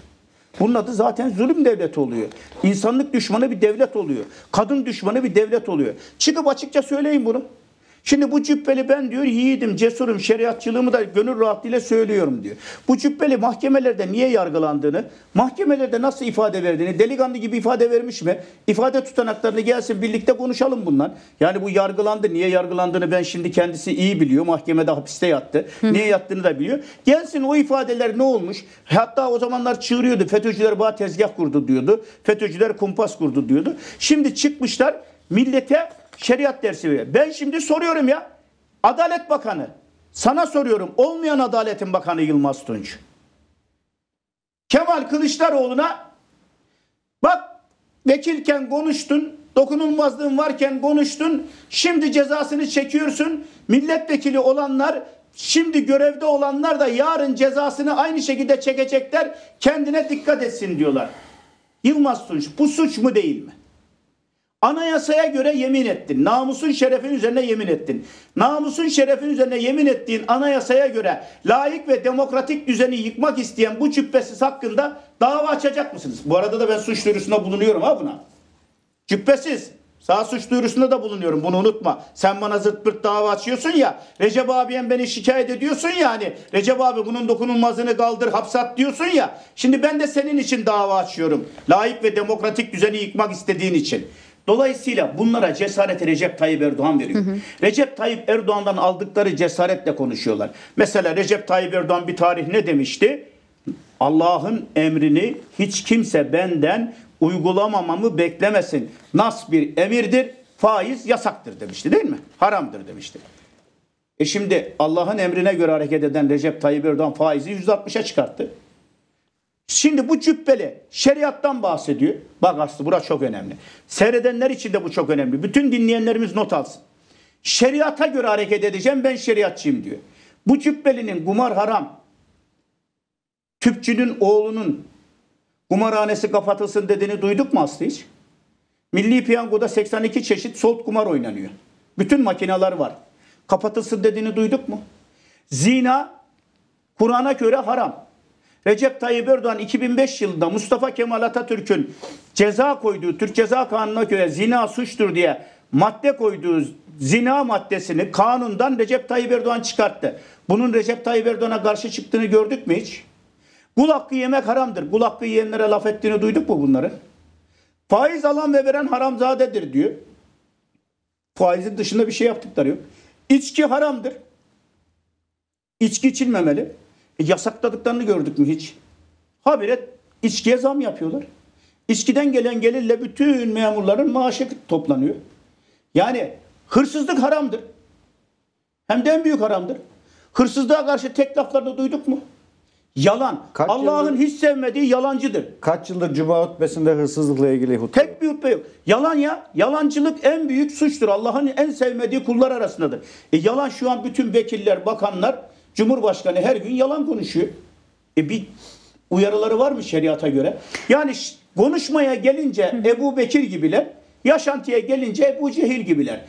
Bunun adı zaten zulüm devleti oluyor. İnsanlık düşmanı bir devlet oluyor. Kadın düşmanı bir devlet oluyor. Çıkıp açıkça söyleyin bunu. Şimdi bu cübbeli ben diyor yiğidim, cesurum, şeriatçılığımı da gönül rahatlığıyla söylüyorum diyor. Bu cübbeli mahkemelerde niye yargılandığını, mahkemelerde nasıl ifade verdiğini, delikanlı gibi ifade vermiş mi? İfade tutanaklarını gelsin birlikte konuşalım bundan. Yani bu yargılandı, niye yargılandığını ben şimdi kendisi iyi biliyor. Mahkemede hapiste yattı. Hı. Niye yattığını da biliyor. Gelsin o ifadeler ne olmuş? Hatta o zamanlar çığırıyordu. FETÖ'cüler bağ tezgah kurdu diyordu. FETÖ'cüler kumpas kurdu diyordu. Şimdi çıkmışlar millete Şeriat dersi veriyor. Ben şimdi soruyorum ya. Adalet Bakanı. Sana soruyorum. Olmayan Adalet'in Bakanı Yılmaz Tunç. Kemal Kılıçdaroğlu'na bak vekilken konuştun, dokunulmazlığın varken konuştun, şimdi cezasını çekiyorsun. Milletvekili olanlar, şimdi görevde olanlar da yarın cezasını aynı şekilde çekecekler. Kendine dikkat etsin diyorlar. Yılmaz Tunç bu suç mu değil mi? Anayasaya göre yemin ettin. Namusun şerefin üzerine yemin ettin. Namusun şerefin üzerine yemin ettiğin anayasaya göre layık ve demokratik düzeni yıkmak isteyen bu cübbesiz hakkında dava açacak mısınız? Bu arada da ben suç duyurusunda bulunuyorum ha buna. Cübbesiz. Sağ suç duyurusunda da bulunuyorum bunu unutma. Sen bana zırt pırt dava açıyorsun ya. Recep abiyen beni şikayet ediyorsun ya hani. Recep abi bunun dokunulmazlığını kaldır hapsat diyorsun ya. Şimdi ben de senin için dava açıyorum. Layık ve demokratik düzeni yıkmak istediğin için. Dolayısıyla bunlara cesareti Recep Tayyip Erdoğan veriyor. Hı hı. Recep Tayyip Erdoğan'dan aldıkları cesaretle konuşuyorlar. Mesela Recep Tayyip Erdoğan bir tarih ne demişti? Allah'ın emrini hiç kimse benden uygulamamamı beklemesin. Nas bir emirdir, faiz yasaktır demişti değil mi? Haramdır demişti. E şimdi Allah'ın emrine göre hareket eden Recep Tayyip Erdoğan faizi %60'a çıkarttı. Şimdi bu cübbeli şeriattan bahsediyor. Bak Aslı bura çok önemli. Seyredenler için de bu çok önemli. Bütün dinleyenlerimiz not alsın. Şeriata göre hareket edeceğim ben şeriatçıyım diyor. Bu cübbelinin kumar haram, tüpçünün oğlunun kumarhanesi kapatılsın dediğini duyduk mu Aslı hiç? Milli piyangoda 82 çeşit solt kumar oynanıyor. Bütün makineler var. Kapatılsın dediğini duyduk mu? Zina Kur'an'a göre haram. Recep Tayyip Erdoğan 2005 yılında Mustafa Kemal Atatürk'ün ceza koyduğu Türk Ceza Kanunu'na göre zina suçtur diye madde koyduğu zina maddesini kanundan Recep Tayyip Erdoğan çıkarttı. Bunun Recep Tayyip Erdoğan'a karşı çıktığını gördük mü hiç? Kul hakkı yemek haramdır. Kul hakkı yiyenlere laf ettiğini duyduk mu bunları? Faiz alan ve veren haramzadedir diyor. Faizin dışında bir şey yaptıkları yok. İçki haramdır. İçki içilmemeli. E, yasakladıklarını gördük mü hiç? Habire içkiye zam yapıyorlar. İçkiden gelen gelirle bütün memurların maaşı toplanıyor. Yani hırsızlık haramdır. Hem de en büyük haramdır. Hırsızlığa karşı tek laflarını duyduk mu? Yalan. Allah'ın hiç sevmediği yalancıdır. Kaç yıldır cuma hutbesinde hırsızlıkla ilgili hutbe? Tek bir hutbe yok. Yalan ya. Yalancılık en büyük suçtur. Allah'ın en sevmediği kullar arasındadır. E yalan şu an bütün vekiller, bakanlar Cumhurbaşkanı her gün yalan konuşuyor. E bir uyarıları var mı şeriata göre? Yani konuşmaya gelince Ebu Bekir gibiler, yaşantıya gelince Ebu Cehil gibiler.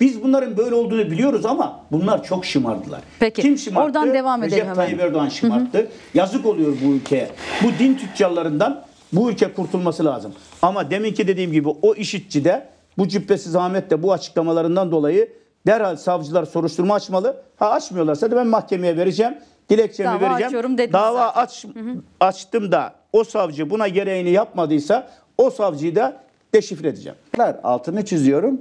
Biz bunların böyle olduğunu biliyoruz ama bunlar çok şımardılar. Peki, Kim şımarttı? Oradan devam edelim Recep Tayyip Erdoğan şımarttı. Hı hı. Yazık oluyor bu ülkeye. Bu din tüccarlarından bu ülke kurtulması lazım. Ama deminki dediğim gibi o işitçi de bu cübbesiz Ahmet de bu açıklamalarından dolayı Derhal savcılar soruşturma açmalı. Ha açmıyorlarsa da ben mahkemeye vereceğim. Dilekçemi Dava vereceğim. açıyorum Dava zaten. aç, Hı hı. açtım da o savcı buna gereğini yapmadıysa o savcıyı da deşifre edeceğim. Altını çiziyorum.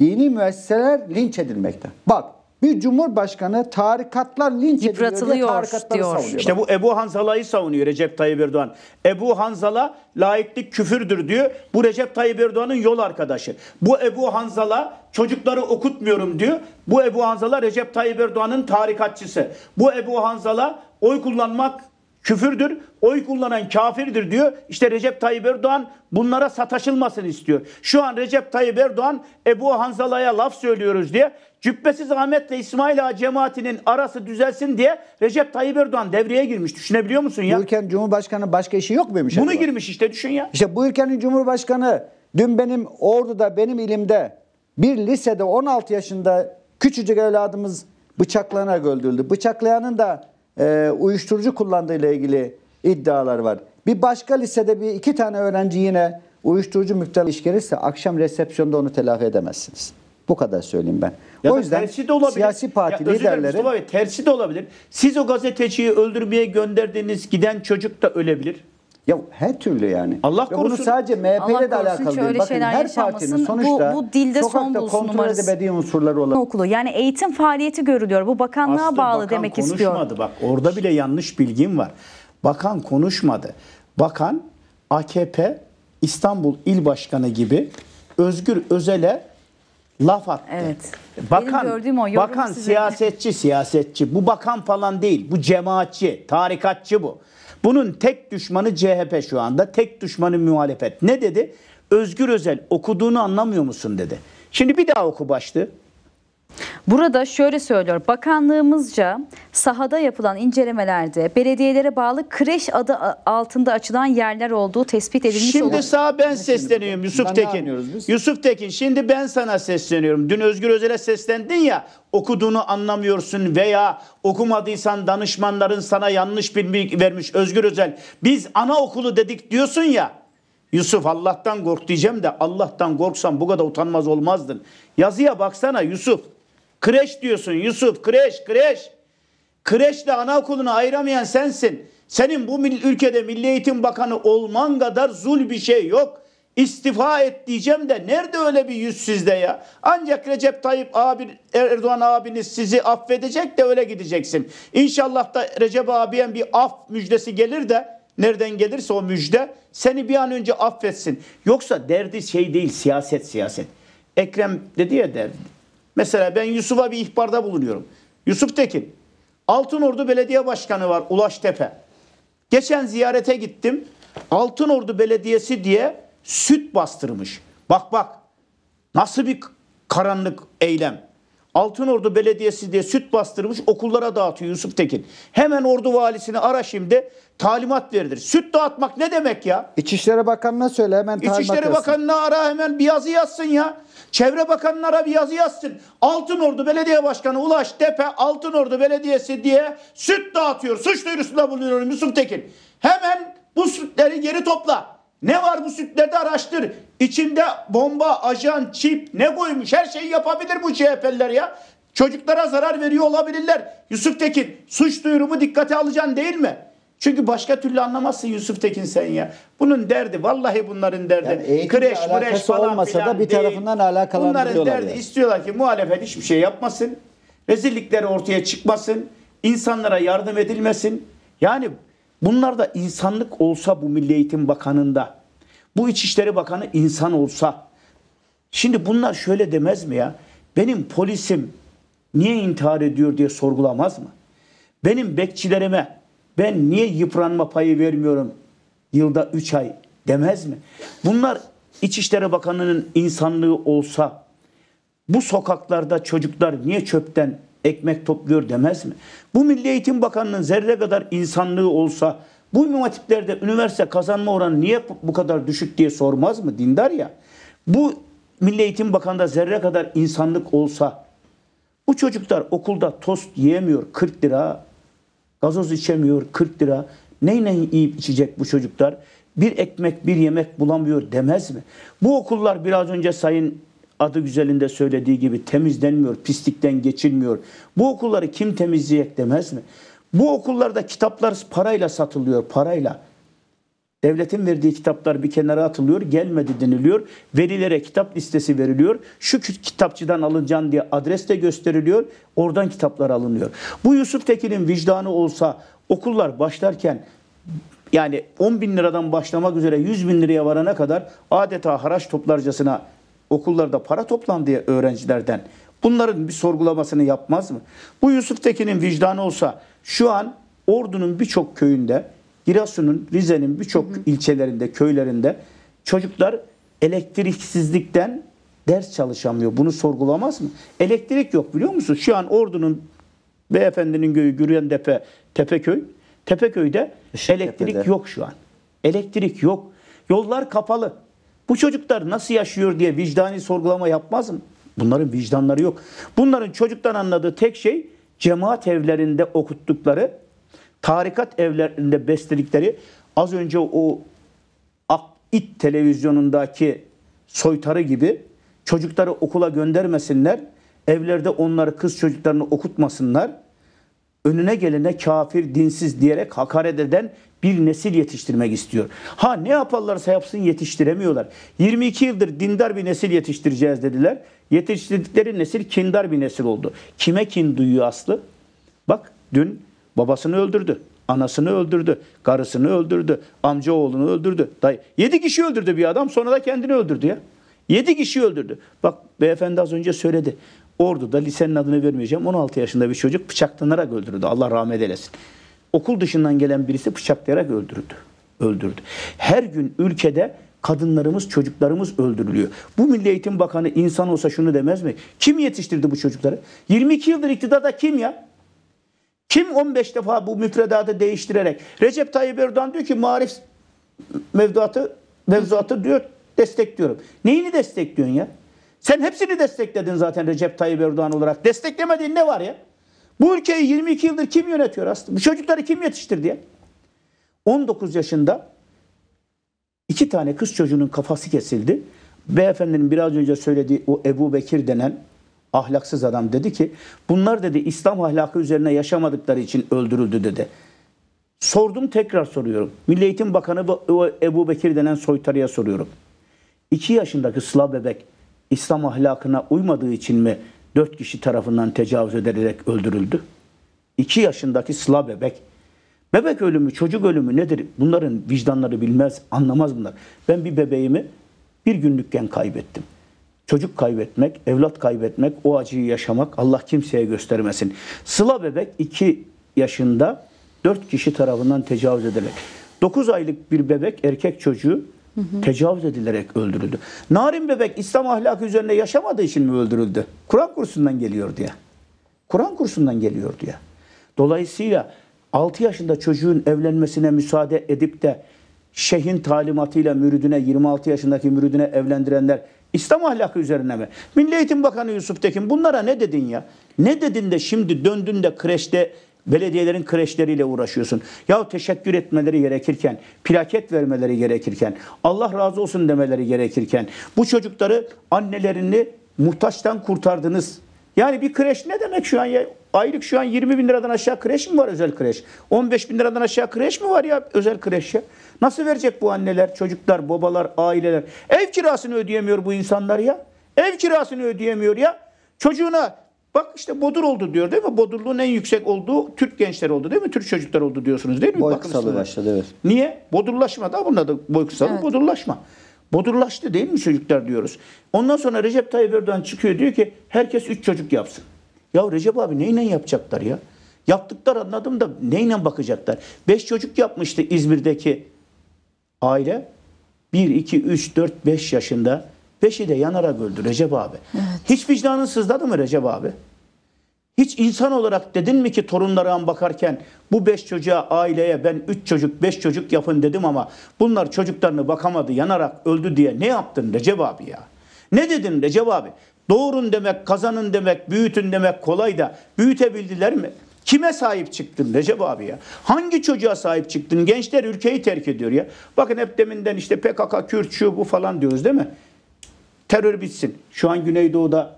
Dini müesseseler linç edilmekte. Bak bir cumhurbaşkanı tarikatlar linç ediliyor tarikatları diyor. savunuyor. İşte bu Ebu Hanzala'yı savunuyor Recep Tayyip Erdoğan. Ebu Hanzala laiklik küfürdür diyor. Bu Recep Tayyip Erdoğan'ın yol arkadaşı. Bu Ebu Hanzala çocukları okutmuyorum diyor. Bu Ebu Hanzala Recep Tayyip Erdoğan'ın tarikatçısı. Bu Ebu Hanzala oy kullanmak küfürdür. Oy kullanan kafirdir diyor. İşte Recep Tayyip Erdoğan bunlara sataşılmasını istiyor. Şu an Recep Tayyip Erdoğan Ebu Hanzala'ya laf söylüyoruz diye Cübbesiz Ahmet Ahmet'le İsmail Ağa cemaatinin arası düzelsin diye Recep Tayyip Erdoğan devreye girmiş. Düşünebiliyor musun ya? Bu ülkenin Cumhurbaşkanı başka işi yok muymuş? Bunu acaba? girmiş işte düşün ya. İşte bu ülkenin Cumhurbaşkanı dün benim orduda benim ilimde bir lisede 16 yaşında küçücük evladımız bıçaklanarak öldürüldü. Bıçaklayanın da e, uyuşturucu kullandığı ile ilgili iddialar var. Bir başka lisede bir iki tane öğrenci yine uyuşturucu müptel iş gelirse akşam resepsiyonda onu telafi edemezsiniz. Bu kadar söyleyeyim ben. Ya o yüzden tersi de olabilir. siyasi parti ya, liderleri... Bey, tersi de olabilir. Siz o gazeteciyi öldürmeye gönderdiğiniz giden çocuk da ölebilir. Ya her türlü yani. Allah Ve korusun. Bunu sadece MHP'yle de alakalı değil. Bakın her partinin sonuçta bu, bu dilde sokakta son kontrol edemediği unsurları olan. Okulu yani eğitim faaliyeti görülüyor. Bu bakanlığa Aslı bağlı bakan demek konuşmadı. istiyor. konuşmadı bak orada bile yanlış bilgim var. Bakan konuşmadı. Bakan AKP İstanbul İl Başkanı gibi Özgür Özel'e laf attı. Evet. Bakan, gördüğüm o. Yorum bakan size. siyasetçi siyasetçi. Bu bakan falan değil. Bu cemaatçi, tarikatçı bu. Bunun tek düşmanı CHP şu anda. Tek düşmanı muhalefet. Ne dedi? Özgür Özel okuduğunu anlamıyor musun dedi. Şimdi bir daha oku başlığı. Burada şöyle söylüyor. Bakanlığımızca sahada yapılan incelemelerde belediyelere bağlı kreş adı altında açılan yerler olduğu tespit edilmiş Şimdi olur. sağ ben sesleniyorum Yusuf ben Tekin. Yusuf Tekin şimdi ben sana sesleniyorum. Dün Özgür Özel'e seslendin ya okuduğunu anlamıyorsun veya okumadıysan danışmanların sana yanlış bilgi vermiş Özgür Özel. Biz anaokulu dedik diyorsun ya. Yusuf Allah'tan kork diyeceğim de Allah'tan korksan bu kadar utanmaz olmazdın. Yazıya baksana Yusuf. Kreş diyorsun Yusuf kreş kreş. Kreşle anaokulunu ayıramayan sensin. Senin bu ülkede Milli Eğitim Bakanı olman kadar zul bir şey yok. İstifa et diyeceğim de nerede öyle bir yüz ya? Ancak Recep Tayyip abi, Erdoğan abiniz sizi affedecek de öyle gideceksin. İnşallah da Recep abiyen bir af müjdesi gelir de nereden gelirse o müjde seni bir an önce affetsin. Yoksa derdi şey değil siyaset siyaset. Ekrem dedi ya derdi Mesela ben Yusuf'a bir ihbarda bulunuyorum. Yusuf Tekin. Altınordu Belediye Başkanı var Ulaş Tepe. Geçen ziyarete gittim. Altınordu Belediyesi diye süt bastırmış. Bak bak nasıl bir karanlık eylem. Altınordu Belediyesi diye süt bastırmış okullara dağıtıyor Yusuf Tekin. Hemen ordu valisini ara şimdi talimat verilir. Süt dağıtmak ne demek ya? İçişleri Bakanı'na söyle hemen talimat İçişleri Bakanı'na ara hemen bir yazı yazsın ya. Çevre Bakanı'na ara bir yazı yazsın. Altınordu Belediye Başkanı Ulaş Tepe Altınordu Belediyesi diye süt dağıtıyor. Suç duyurusunda bulunuyor Yusuf Tekin. Hemen bu sütleri geri topla. Ne var bu sütlerde araştır. İçinde bomba, ajan, çip ne koymuş her şeyi yapabilir bu CHP'liler ya. Çocuklara zarar veriyor olabilirler. Yusuf Tekin suç duyurumu dikkate alacaksın değil mi? Çünkü başka türlü anlamazsın Yusuf Tekin sen ya. Bunun derdi vallahi bunların derdi. Yani Kreş, mreş falan olmasa falan da bir değil. tarafından alakalandırıyorlar. Bunların derdi yani. istiyorlar ki muhalefet hiçbir şey yapmasın. Rezillikleri ortaya çıkmasın. insanlara yardım edilmesin. Yani Bunlar da insanlık olsa bu Milli Eğitim Bakanı'nda, bu İçişleri Bakanı insan olsa, şimdi bunlar şöyle demez mi ya? Benim polisim niye intihar ediyor diye sorgulamaz mı? Benim bekçilerime ben niye yıpranma payı vermiyorum yılda 3 ay demez mi? Bunlar İçişleri Bakanı'nın insanlığı olsa bu sokaklarda çocuklar niye çöpten ekmek topluyor demez mi? Bu Milli Eğitim Bakanı'nın zerre kadar insanlığı olsa bu mimatiplerde üniversite kazanma oranı niye bu kadar düşük diye sormaz mı dindar ya? Bu Milli Eğitim Bakanı'nda zerre kadar insanlık olsa bu çocuklar okulda tost yiyemiyor 40 lira, gazoz içemiyor 40 lira. Neyle yiyip içecek bu çocuklar? Bir ekmek, bir yemek bulamıyor demez mi? Bu okullar biraz önce Sayın adı güzelinde söylediği gibi temizlenmiyor, pislikten geçilmiyor. Bu okulları kim temizleyecek demez mi? Bu okullarda kitaplar parayla satılıyor, parayla. Devletin verdiği kitaplar bir kenara atılıyor, gelmedi deniliyor. Verilere kitap listesi veriliyor. Şu kitapçıdan alıncan diye adres de gösteriliyor. Oradan kitaplar alınıyor. Bu Yusuf Tekin'in vicdanı olsa okullar başlarken yani 10 bin liradan başlamak üzere 100 bin liraya varana kadar adeta haraç toplarcasına okullarda para toplan diye öğrencilerden bunların bir sorgulamasını yapmaz mı? Bu Yusuf Tekin'in vicdanı olsa şu an ordunun birçok köyünde, Giresun'un, Rize'nin birçok ilçelerinde, köylerinde çocuklar elektriksizlikten ders çalışamıyor. Bunu sorgulamaz mı? Elektrik yok biliyor musun? Şu an ordunun beyefendinin göğü Güryen Tepe, Tepeköy. Tepeköy'de Işık elektrik tepede. yok şu an. Elektrik yok. Yollar kapalı. Bu çocuklar nasıl yaşıyor diye vicdani sorgulama yapmaz mı? Bunların vicdanları yok. Bunların çocuktan anladığı tek şey cemaat evlerinde okuttukları, tarikat evlerinde besledikleri az önce o it televizyonundaki soytarı gibi çocukları okula göndermesinler, evlerde onları kız çocuklarını okutmasınlar. Önüne gelene kafir, dinsiz diyerek hakaret eden bir nesil yetiştirmek istiyor. Ha ne yaparlarsa yapsın yetiştiremiyorlar. 22 yıldır dindar bir nesil yetiştireceğiz dediler. Yetiştirdikleri nesil kindar bir nesil oldu. Kime kin duyuyor Aslı? Bak dün babasını öldürdü. Anasını öldürdü, karısını öldürdü, amca oğlunu öldürdü. Dayı. Yedi kişi öldürdü bir adam sonra da kendini öldürdü ya. Yedi kişi öldürdü. Bak beyefendi az önce söyledi. Ordu'da lisenin adını vermeyeceğim 16 yaşında bir çocuk bıçaklanarak öldürdü Allah rahmet eylesin okul dışından gelen birisi bıçaklayarak öldürdü. Öldürdü. Her gün ülkede kadınlarımız, çocuklarımız öldürülüyor. Bu Milli Eğitim Bakanı insan olsa şunu demez mi? Kim yetiştirdi bu çocukları? 22 yıldır iktidarda kim ya? Kim 15 defa bu müfredatı değiştirerek? Recep Tayyip Erdoğan diyor ki marif mevduatı, mevzuatı diyor destekliyorum. Neyini destekliyorsun ya? Sen hepsini destekledin zaten Recep Tayyip Erdoğan olarak. Desteklemediğin ne var ya? Bu ülkeyi 22 yıldır kim yönetiyor aslında? Bu çocukları kim yetiştirdi ya? 19 yaşında iki tane kız çocuğunun kafası kesildi. Beyefendinin biraz önce söylediği o Ebu Bekir denen ahlaksız adam dedi ki bunlar dedi İslam ahlakı üzerine yaşamadıkları için öldürüldü dedi. Sordum tekrar soruyorum. Milli Eğitim Bakanı Ebu Bekir denen soytarıya soruyorum. İki yaşındaki Sıla bebek İslam ahlakına uymadığı için mi dört kişi tarafından tecavüz edilerek öldürüldü. İki yaşındaki Sıla bebek. Bebek ölümü, çocuk ölümü nedir? Bunların vicdanları bilmez, anlamaz bunlar. Ben bir bebeğimi bir günlükken kaybettim. Çocuk kaybetmek, evlat kaybetmek, o acıyı yaşamak Allah kimseye göstermesin. Sıla bebek iki yaşında dört kişi tarafından tecavüz edilerek. dokuz aylık bir bebek erkek çocuğu Tecavüz edilerek öldürüldü. Narin bebek İslam ahlakı üzerine yaşamadığı için mi öldürüldü? Kur'an kursundan geliyor diye. Kur'an kursundan geliyor diye. Dolayısıyla 6 yaşında çocuğun evlenmesine müsaade edip de şeyhin talimatıyla müridine 26 yaşındaki müridine evlendirenler İslam ahlakı üzerine mi? Milli Eğitim Bakanı Yusuf Tekin bunlara ne dedin ya? Ne dedin de şimdi döndün de kreşte Belediyelerin kreşleriyle uğraşıyorsun. Ya teşekkür etmeleri gerekirken, plaket vermeleri gerekirken, Allah razı olsun demeleri gerekirken bu çocukları annelerini muhtaçtan kurtardınız. Yani bir kreş ne demek şu an ya? Aylık şu an 20 bin liradan aşağı kreş mi var özel kreş? 15 bin liradan aşağı kreş mi var ya özel kreş ya? Nasıl verecek bu anneler, çocuklar, babalar, aileler? Ev kirasını ödeyemiyor bu insanlar ya. Ev kirasını ödeyemiyor ya. Çocuğuna Bak işte bodur oldu diyor değil mi? Bodurluğun en yüksek olduğu Türk gençler oldu değil mi? Türk çocuklar oldu diyorsunuz değil mi? Boy Bakın kısalığı başladı evet. Niye? Bodurlaşma da bunun adı boy kısalığı evet. bodurlaşma. Bodurlaştı değil mi çocuklar diyoruz. Ondan sonra Recep Tayyip Erdoğan çıkıyor diyor ki herkes üç çocuk yapsın. Ya Recep abi neyle yapacaklar ya? Yaptıklar anladım da neyle bakacaklar? Beş çocuk yapmıştı İzmir'deki aile. bir iki üç dört beş yaşında Beşi de yanarak öldü Recep abi. Evet. Hiç vicdanın sızladı mı Recep abi? Hiç insan olarak dedin mi ki torunlara bakarken bu beş çocuğa, aileye ben üç çocuk, beş çocuk yapın dedim ama bunlar çocuklarını bakamadı, yanarak öldü diye ne yaptın Recep abi ya? Ne dedin Recep abi? Doğurun demek, kazanın demek, büyütün demek kolay da büyütebildiler mi? Kime sahip çıktın Recep abi ya? Hangi çocuğa sahip çıktın? Gençler ülkeyi terk ediyor ya. Bakın hep deminden işte PKK, Kürt, şu bu falan diyoruz değil mi? terör bitsin. Şu an Güneydoğu'da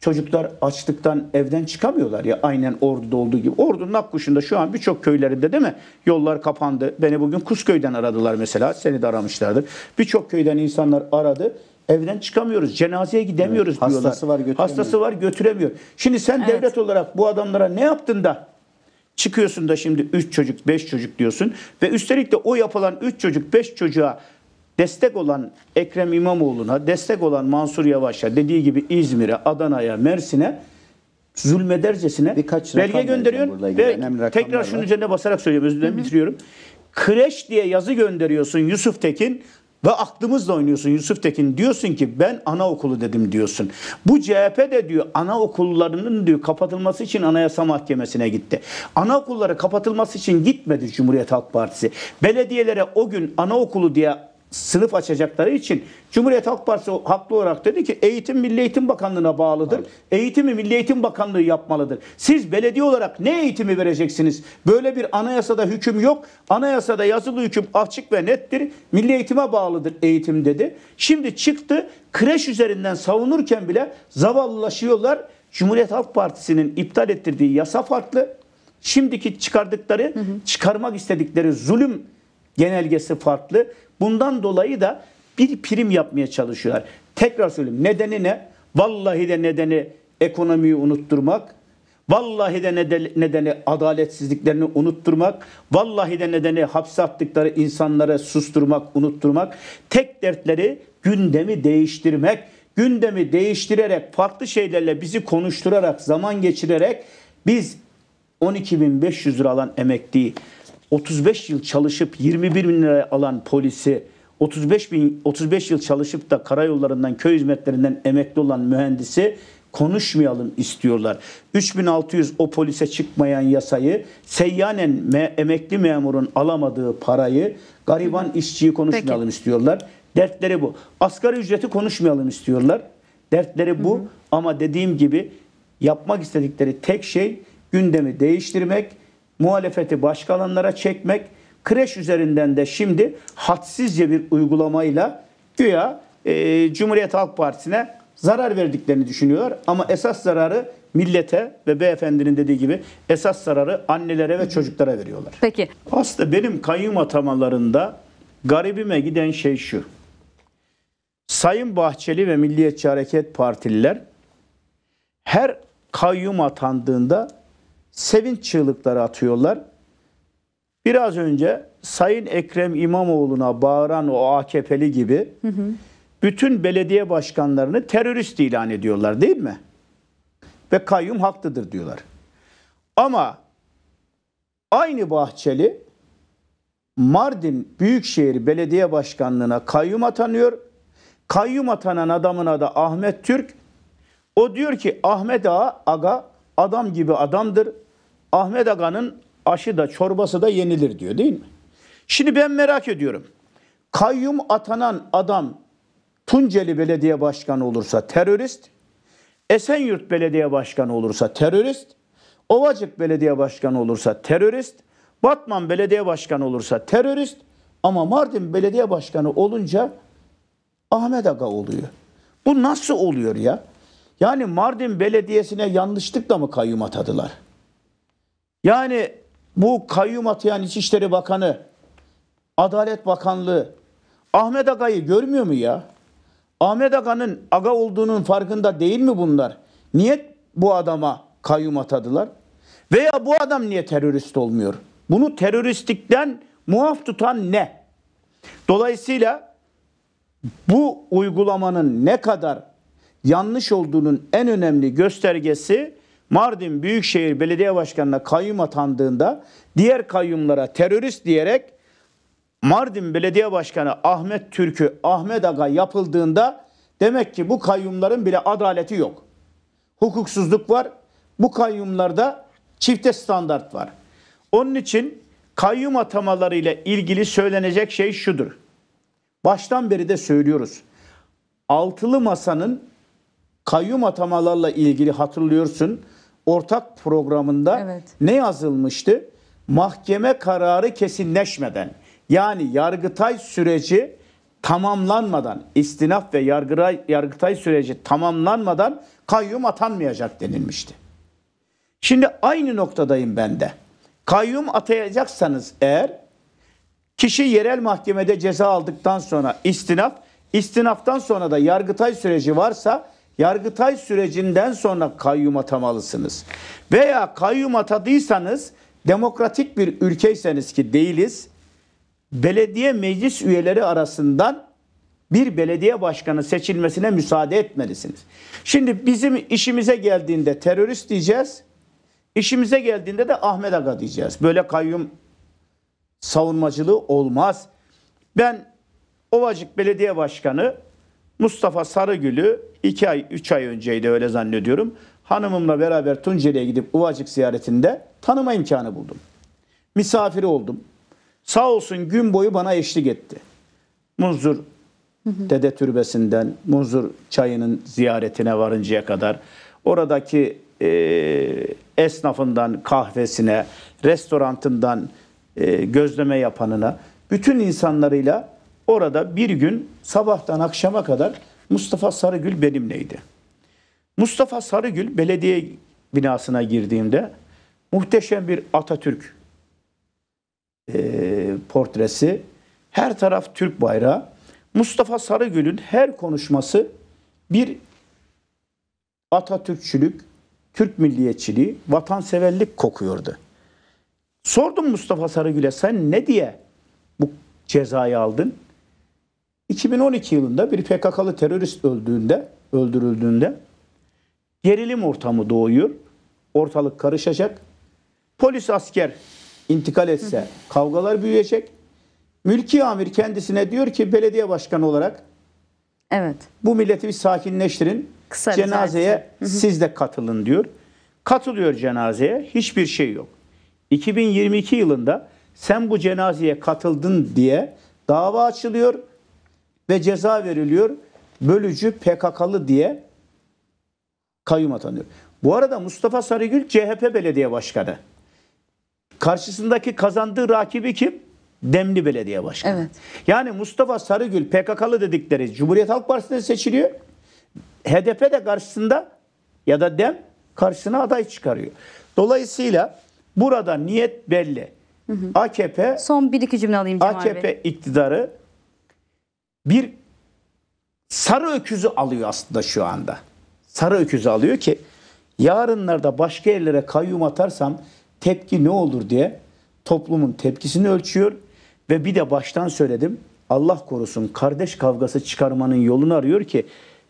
çocuklar açlıktan evden çıkamıyorlar ya aynen Ordu'da olduğu gibi. Ordu'nun Akkuşu'nda şu an birçok köylerinde değil mi? Yollar kapandı. Beni bugün Kusköy'den aradılar mesela. Seni de aramışlardır. Birçok köyden insanlar aradı. Evden çıkamıyoruz. Cenazeye gidemiyoruz evet, diyorlar. Hastası var götüremiyor. Hastası var götüremiyor. Şimdi sen evet. devlet olarak bu adamlara ne yaptın da çıkıyorsun da şimdi 3 çocuk 5 çocuk diyorsun ve üstelik de o yapılan 3 çocuk 5 çocuğa destek olan Ekrem İmamoğlu'na, destek olan Mansur Yavaş'a, dediği gibi İzmir'e, Adana'ya, Mersin'e zulmedercesine Birkaç belge gönderiyorsun ve tekrar şunun üzerine basarak söylüyorum, özür dilerim bitiriyorum. Kreş diye yazı gönderiyorsun Yusuf Tekin ve aklımızla oynuyorsun Yusuf Tekin. Diyorsun ki ben anaokulu dedim diyorsun. Bu CHP de diyor anaokullarının diyor kapatılması için Anayasa Mahkemesi'ne gitti. Anaokulları kapatılması için gitmedi Cumhuriyet Halk Partisi. Belediyelere o gün anaokulu diye sınıf açacakları için Cumhuriyet Halk Partisi haklı olarak dedi ki eğitim Milli Eğitim Bakanlığı'na bağlıdır. Abi. Eğitimi Milli Eğitim Bakanlığı yapmalıdır. Siz belediye olarak ne eğitimi vereceksiniz? Böyle bir anayasada hüküm yok. Anayasada yazılı hüküm açık ve nettir. Milli eğitime bağlıdır eğitim dedi. Şimdi çıktı kreş üzerinden savunurken bile zavallılaşıyorlar. Cumhuriyet Halk Partisi'nin iptal ettirdiği yasa farklı. Şimdiki çıkardıkları, hı hı. çıkarmak istedikleri zulüm genelgesi farklı. Bundan dolayı da bir prim yapmaya çalışıyorlar. Tekrar söyleyeyim nedeni ne? Vallahi de nedeni ekonomiyi unutturmak, Vallahi de nedeni adaletsizliklerini unutturmak, vallahi de nedeni hapse attıkları insanlara susturmak, unutturmak, tek dertleri gündemi değiştirmek, gündemi değiştirerek, farklı şeylerle bizi konuşturarak, zaman geçirerek biz 12.500 lira alan emekliyi 35 yıl çalışıp 21 bin lira alan polisi 35 bin 35 yıl çalışıp da karayollarından köy hizmetlerinden emekli olan mühendisi konuşmayalım istiyorlar. 3600 o polise çıkmayan yasayı, seyyanen me- emekli memurun alamadığı parayı, gariban Hı-hı. işçiyi konuşmayalım Peki. istiyorlar. Dertleri bu. Asgari ücreti konuşmayalım istiyorlar. Dertleri bu Hı-hı. ama dediğim gibi yapmak istedikleri tek şey gündemi değiştirmek muhalefeti başka alanlara çekmek, kreş üzerinden de şimdi hadsizce bir uygulamayla güya e, Cumhuriyet Halk Partisi'ne zarar verdiklerini düşünüyorlar. Ama esas zararı millete ve beyefendinin dediği gibi esas zararı annelere ve çocuklara veriyorlar. Peki. Aslında benim kayyum atamalarında garibime giden şey şu. Sayın Bahçeli ve Milliyetçi Hareket Partililer her kayyum atandığında sevinç çığlıkları atıyorlar. Biraz önce Sayın Ekrem İmamoğlu'na bağıran o AKP'li gibi hı hı. bütün belediye başkanlarını terörist ilan ediyorlar değil mi? Ve kayyum haklıdır diyorlar. Ama aynı Bahçeli Mardin Büyükşehir Belediye Başkanlığı'na kayyum atanıyor. Kayyum atanan adamın adı Ahmet Türk. O diyor ki Ahmet Ağa, aga adam gibi adamdır. Ahmet Aga'nın aşı da çorbası da yenilir diyor değil mi? Şimdi ben merak ediyorum. Kayyum atanan adam Tunceli Belediye Başkanı olursa terörist, Esenyurt Belediye Başkanı olursa terörist, Ovacık Belediye Başkanı olursa terörist, Batman Belediye Başkanı olursa terörist ama Mardin Belediye Başkanı olunca Ahmet Aga oluyor. Bu nasıl oluyor ya? Yani Mardin Belediyesi'ne yanlışlıkla mı kayyum atadılar? Yani bu kayyum atayan İçişleri Bakanı, Adalet Bakanlığı Ahmet Aga'yı görmüyor mu ya? Ahmet Aga'nın aga olduğunun farkında değil mi bunlar? Niye bu adama kayyum atadılar? Veya bu adam niye terörist olmuyor? Bunu teröristlikten muaf tutan ne? Dolayısıyla bu uygulamanın ne kadar yanlış olduğunun en önemli göstergesi Mardin Büyükşehir Belediye Başkanı'na kayyum atandığında diğer kayyumlara terörist diyerek Mardin Belediye Başkanı Ahmet Türk'ü Ahmet Aga yapıldığında demek ki bu kayyumların bile adaleti yok. Hukuksuzluk var. Bu kayyumlarda çifte standart var. Onun için kayyum atamalarıyla ilgili söylenecek şey şudur. Baştan beri de söylüyoruz. Altılı Masa'nın kayyum atamalarla ilgili hatırlıyorsun ortak programında evet. ne yazılmıştı? Mahkeme kararı kesinleşmeden yani Yargıtay süreci tamamlanmadan istinaf ve yargıray, Yargıtay süreci tamamlanmadan kayyum atanmayacak denilmişti. Şimdi aynı noktadayım ben de. Kayyum atayacaksanız eğer kişi yerel mahkemede ceza aldıktan sonra istinaf, istinaftan sonra da yargıtay süreci varsa Yargıtay sürecinden sonra kayyum atamalısınız. Veya kayyum atadıysanız demokratik bir ülkeyseniz ki değiliz, belediye meclis üyeleri arasından bir belediye başkanı seçilmesine müsaade etmelisiniz. Şimdi bizim işimize geldiğinde terörist diyeceğiz. İşimize geldiğinde de Ahmet Aga diyeceğiz. Böyle kayyum savunmacılığı olmaz. Ben Ovacık Belediye Başkanı Mustafa Sarıgül'ü 2 ay 3 ay önceydi öyle zannediyorum. Hanımımla beraber Tunceli'ye gidip Uvacık ziyaretinde tanıma imkanı buldum. Misafiri oldum. Sağ olsun gün boyu bana eşlik etti. Muzur Dede Türbesi'nden Muzur Çayı'nın ziyaretine varıncaya kadar oradaki e, esnafından kahvesine, restorantından e, gözleme yapanına bütün insanlarıyla Orada bir gün sabahtan akşama kadar Mustafa Sarıgül benimleydi. Mustafa Sarıgül belediye binasına girdiğimde muhteşem bir Atatürk e, portresi, her taraf Türk bayrağı. Mustafa Sarıgül'ün her konuşması bir Atatürkçülük, Türk milliyetçiliği, vatanseverlik kokuyordu. Sordum Mustafa Sarıgül'e sen ne diye bu cezayı aldın? 2012 yılında bir PKK'lı terörist öldüğünde, öldürüldüğünde gerilim ortamı doğuyor. Ortalık karışacak. Polis asker intikal etse kavgalar büyüyecek. Mülki amir kendisine diyor ki belediye başkanı olarak evet. bu milleti bir sakinleştirin. Kısa cenazeye siz de katılın diyor. Katılıyor cenazeye. Hiçbir şey yok. 2022 yılında sen bu cenazeye katıldın diye dava açılıyor ve ceza veriliyor. Bölücü PKK'lı diye kayyum atanıyor. Bu arada Mustafa Sarıgül CHP belediye başkanı. Karşısındaki kazandığı rakibi kim? Demli Belediye Başkanı. Evet. Yani Mustafa Sarıgül PKK'lı dedikleri Cumhuriyet Halk Partisi'ne seçiliyor. HDP de karşısında ya da DEM karşısına aday çıkarıyor. Dolayısıyla burada niyet belli. Hı hı. AKP Son bir iki cümle alayım Cemal AKP Bey. iktidarı bir sarı öküzü alıyor aslında şu anda. Sarı öküzü alıyor ki yarınlarda başka yerlere kayyum atarsam tepki ne olur diye toplumun tepkisini ölçüyor ve bir de baştan söyledim Allah korusun kardeş kavgası çıkarmanın yolunu arıyor ki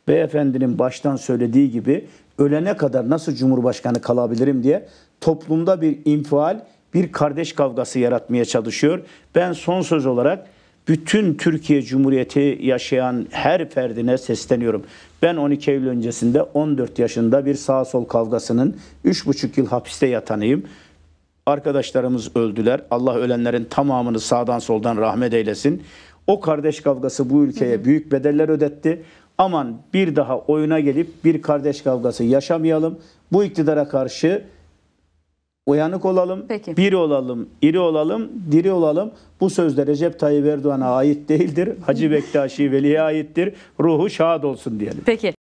beyefendinin baştan söylediği gibi ölene kadar nasıl cumhurbaşkanı kalabilirim diye toplumda bir infial, bir kardeş kavgası yaratmaya çalışıyor. Ben son söz olarak bütün Türkiye Cumhuriyeti yaşayan her ferdine sesleniyorum. Ben 12 Eylül öncesinde 14 yaşında bir sağ sol kavgasının 3,5 yıl hapiste yatanıyım. Arkadaşlarımız öldüler. Allah ölenlerin tamamını sağdan soldan rahmet eylesin. O kardeş kavgası bu ülkeye büyük bedeller ödetti. Aman bir daha oyuna gelip bir kardeş kavgası yaşamayalım. Bu iktidara karşı uyanık olalım, Peki. bir olalım, iri olalım, diri olalım. Bu sözler Recep Tayyip Erdoğan'a ait değildir. Hacı Bektaşi Veli'ye aittir. Ruhu şad olsun diyelim. Peki.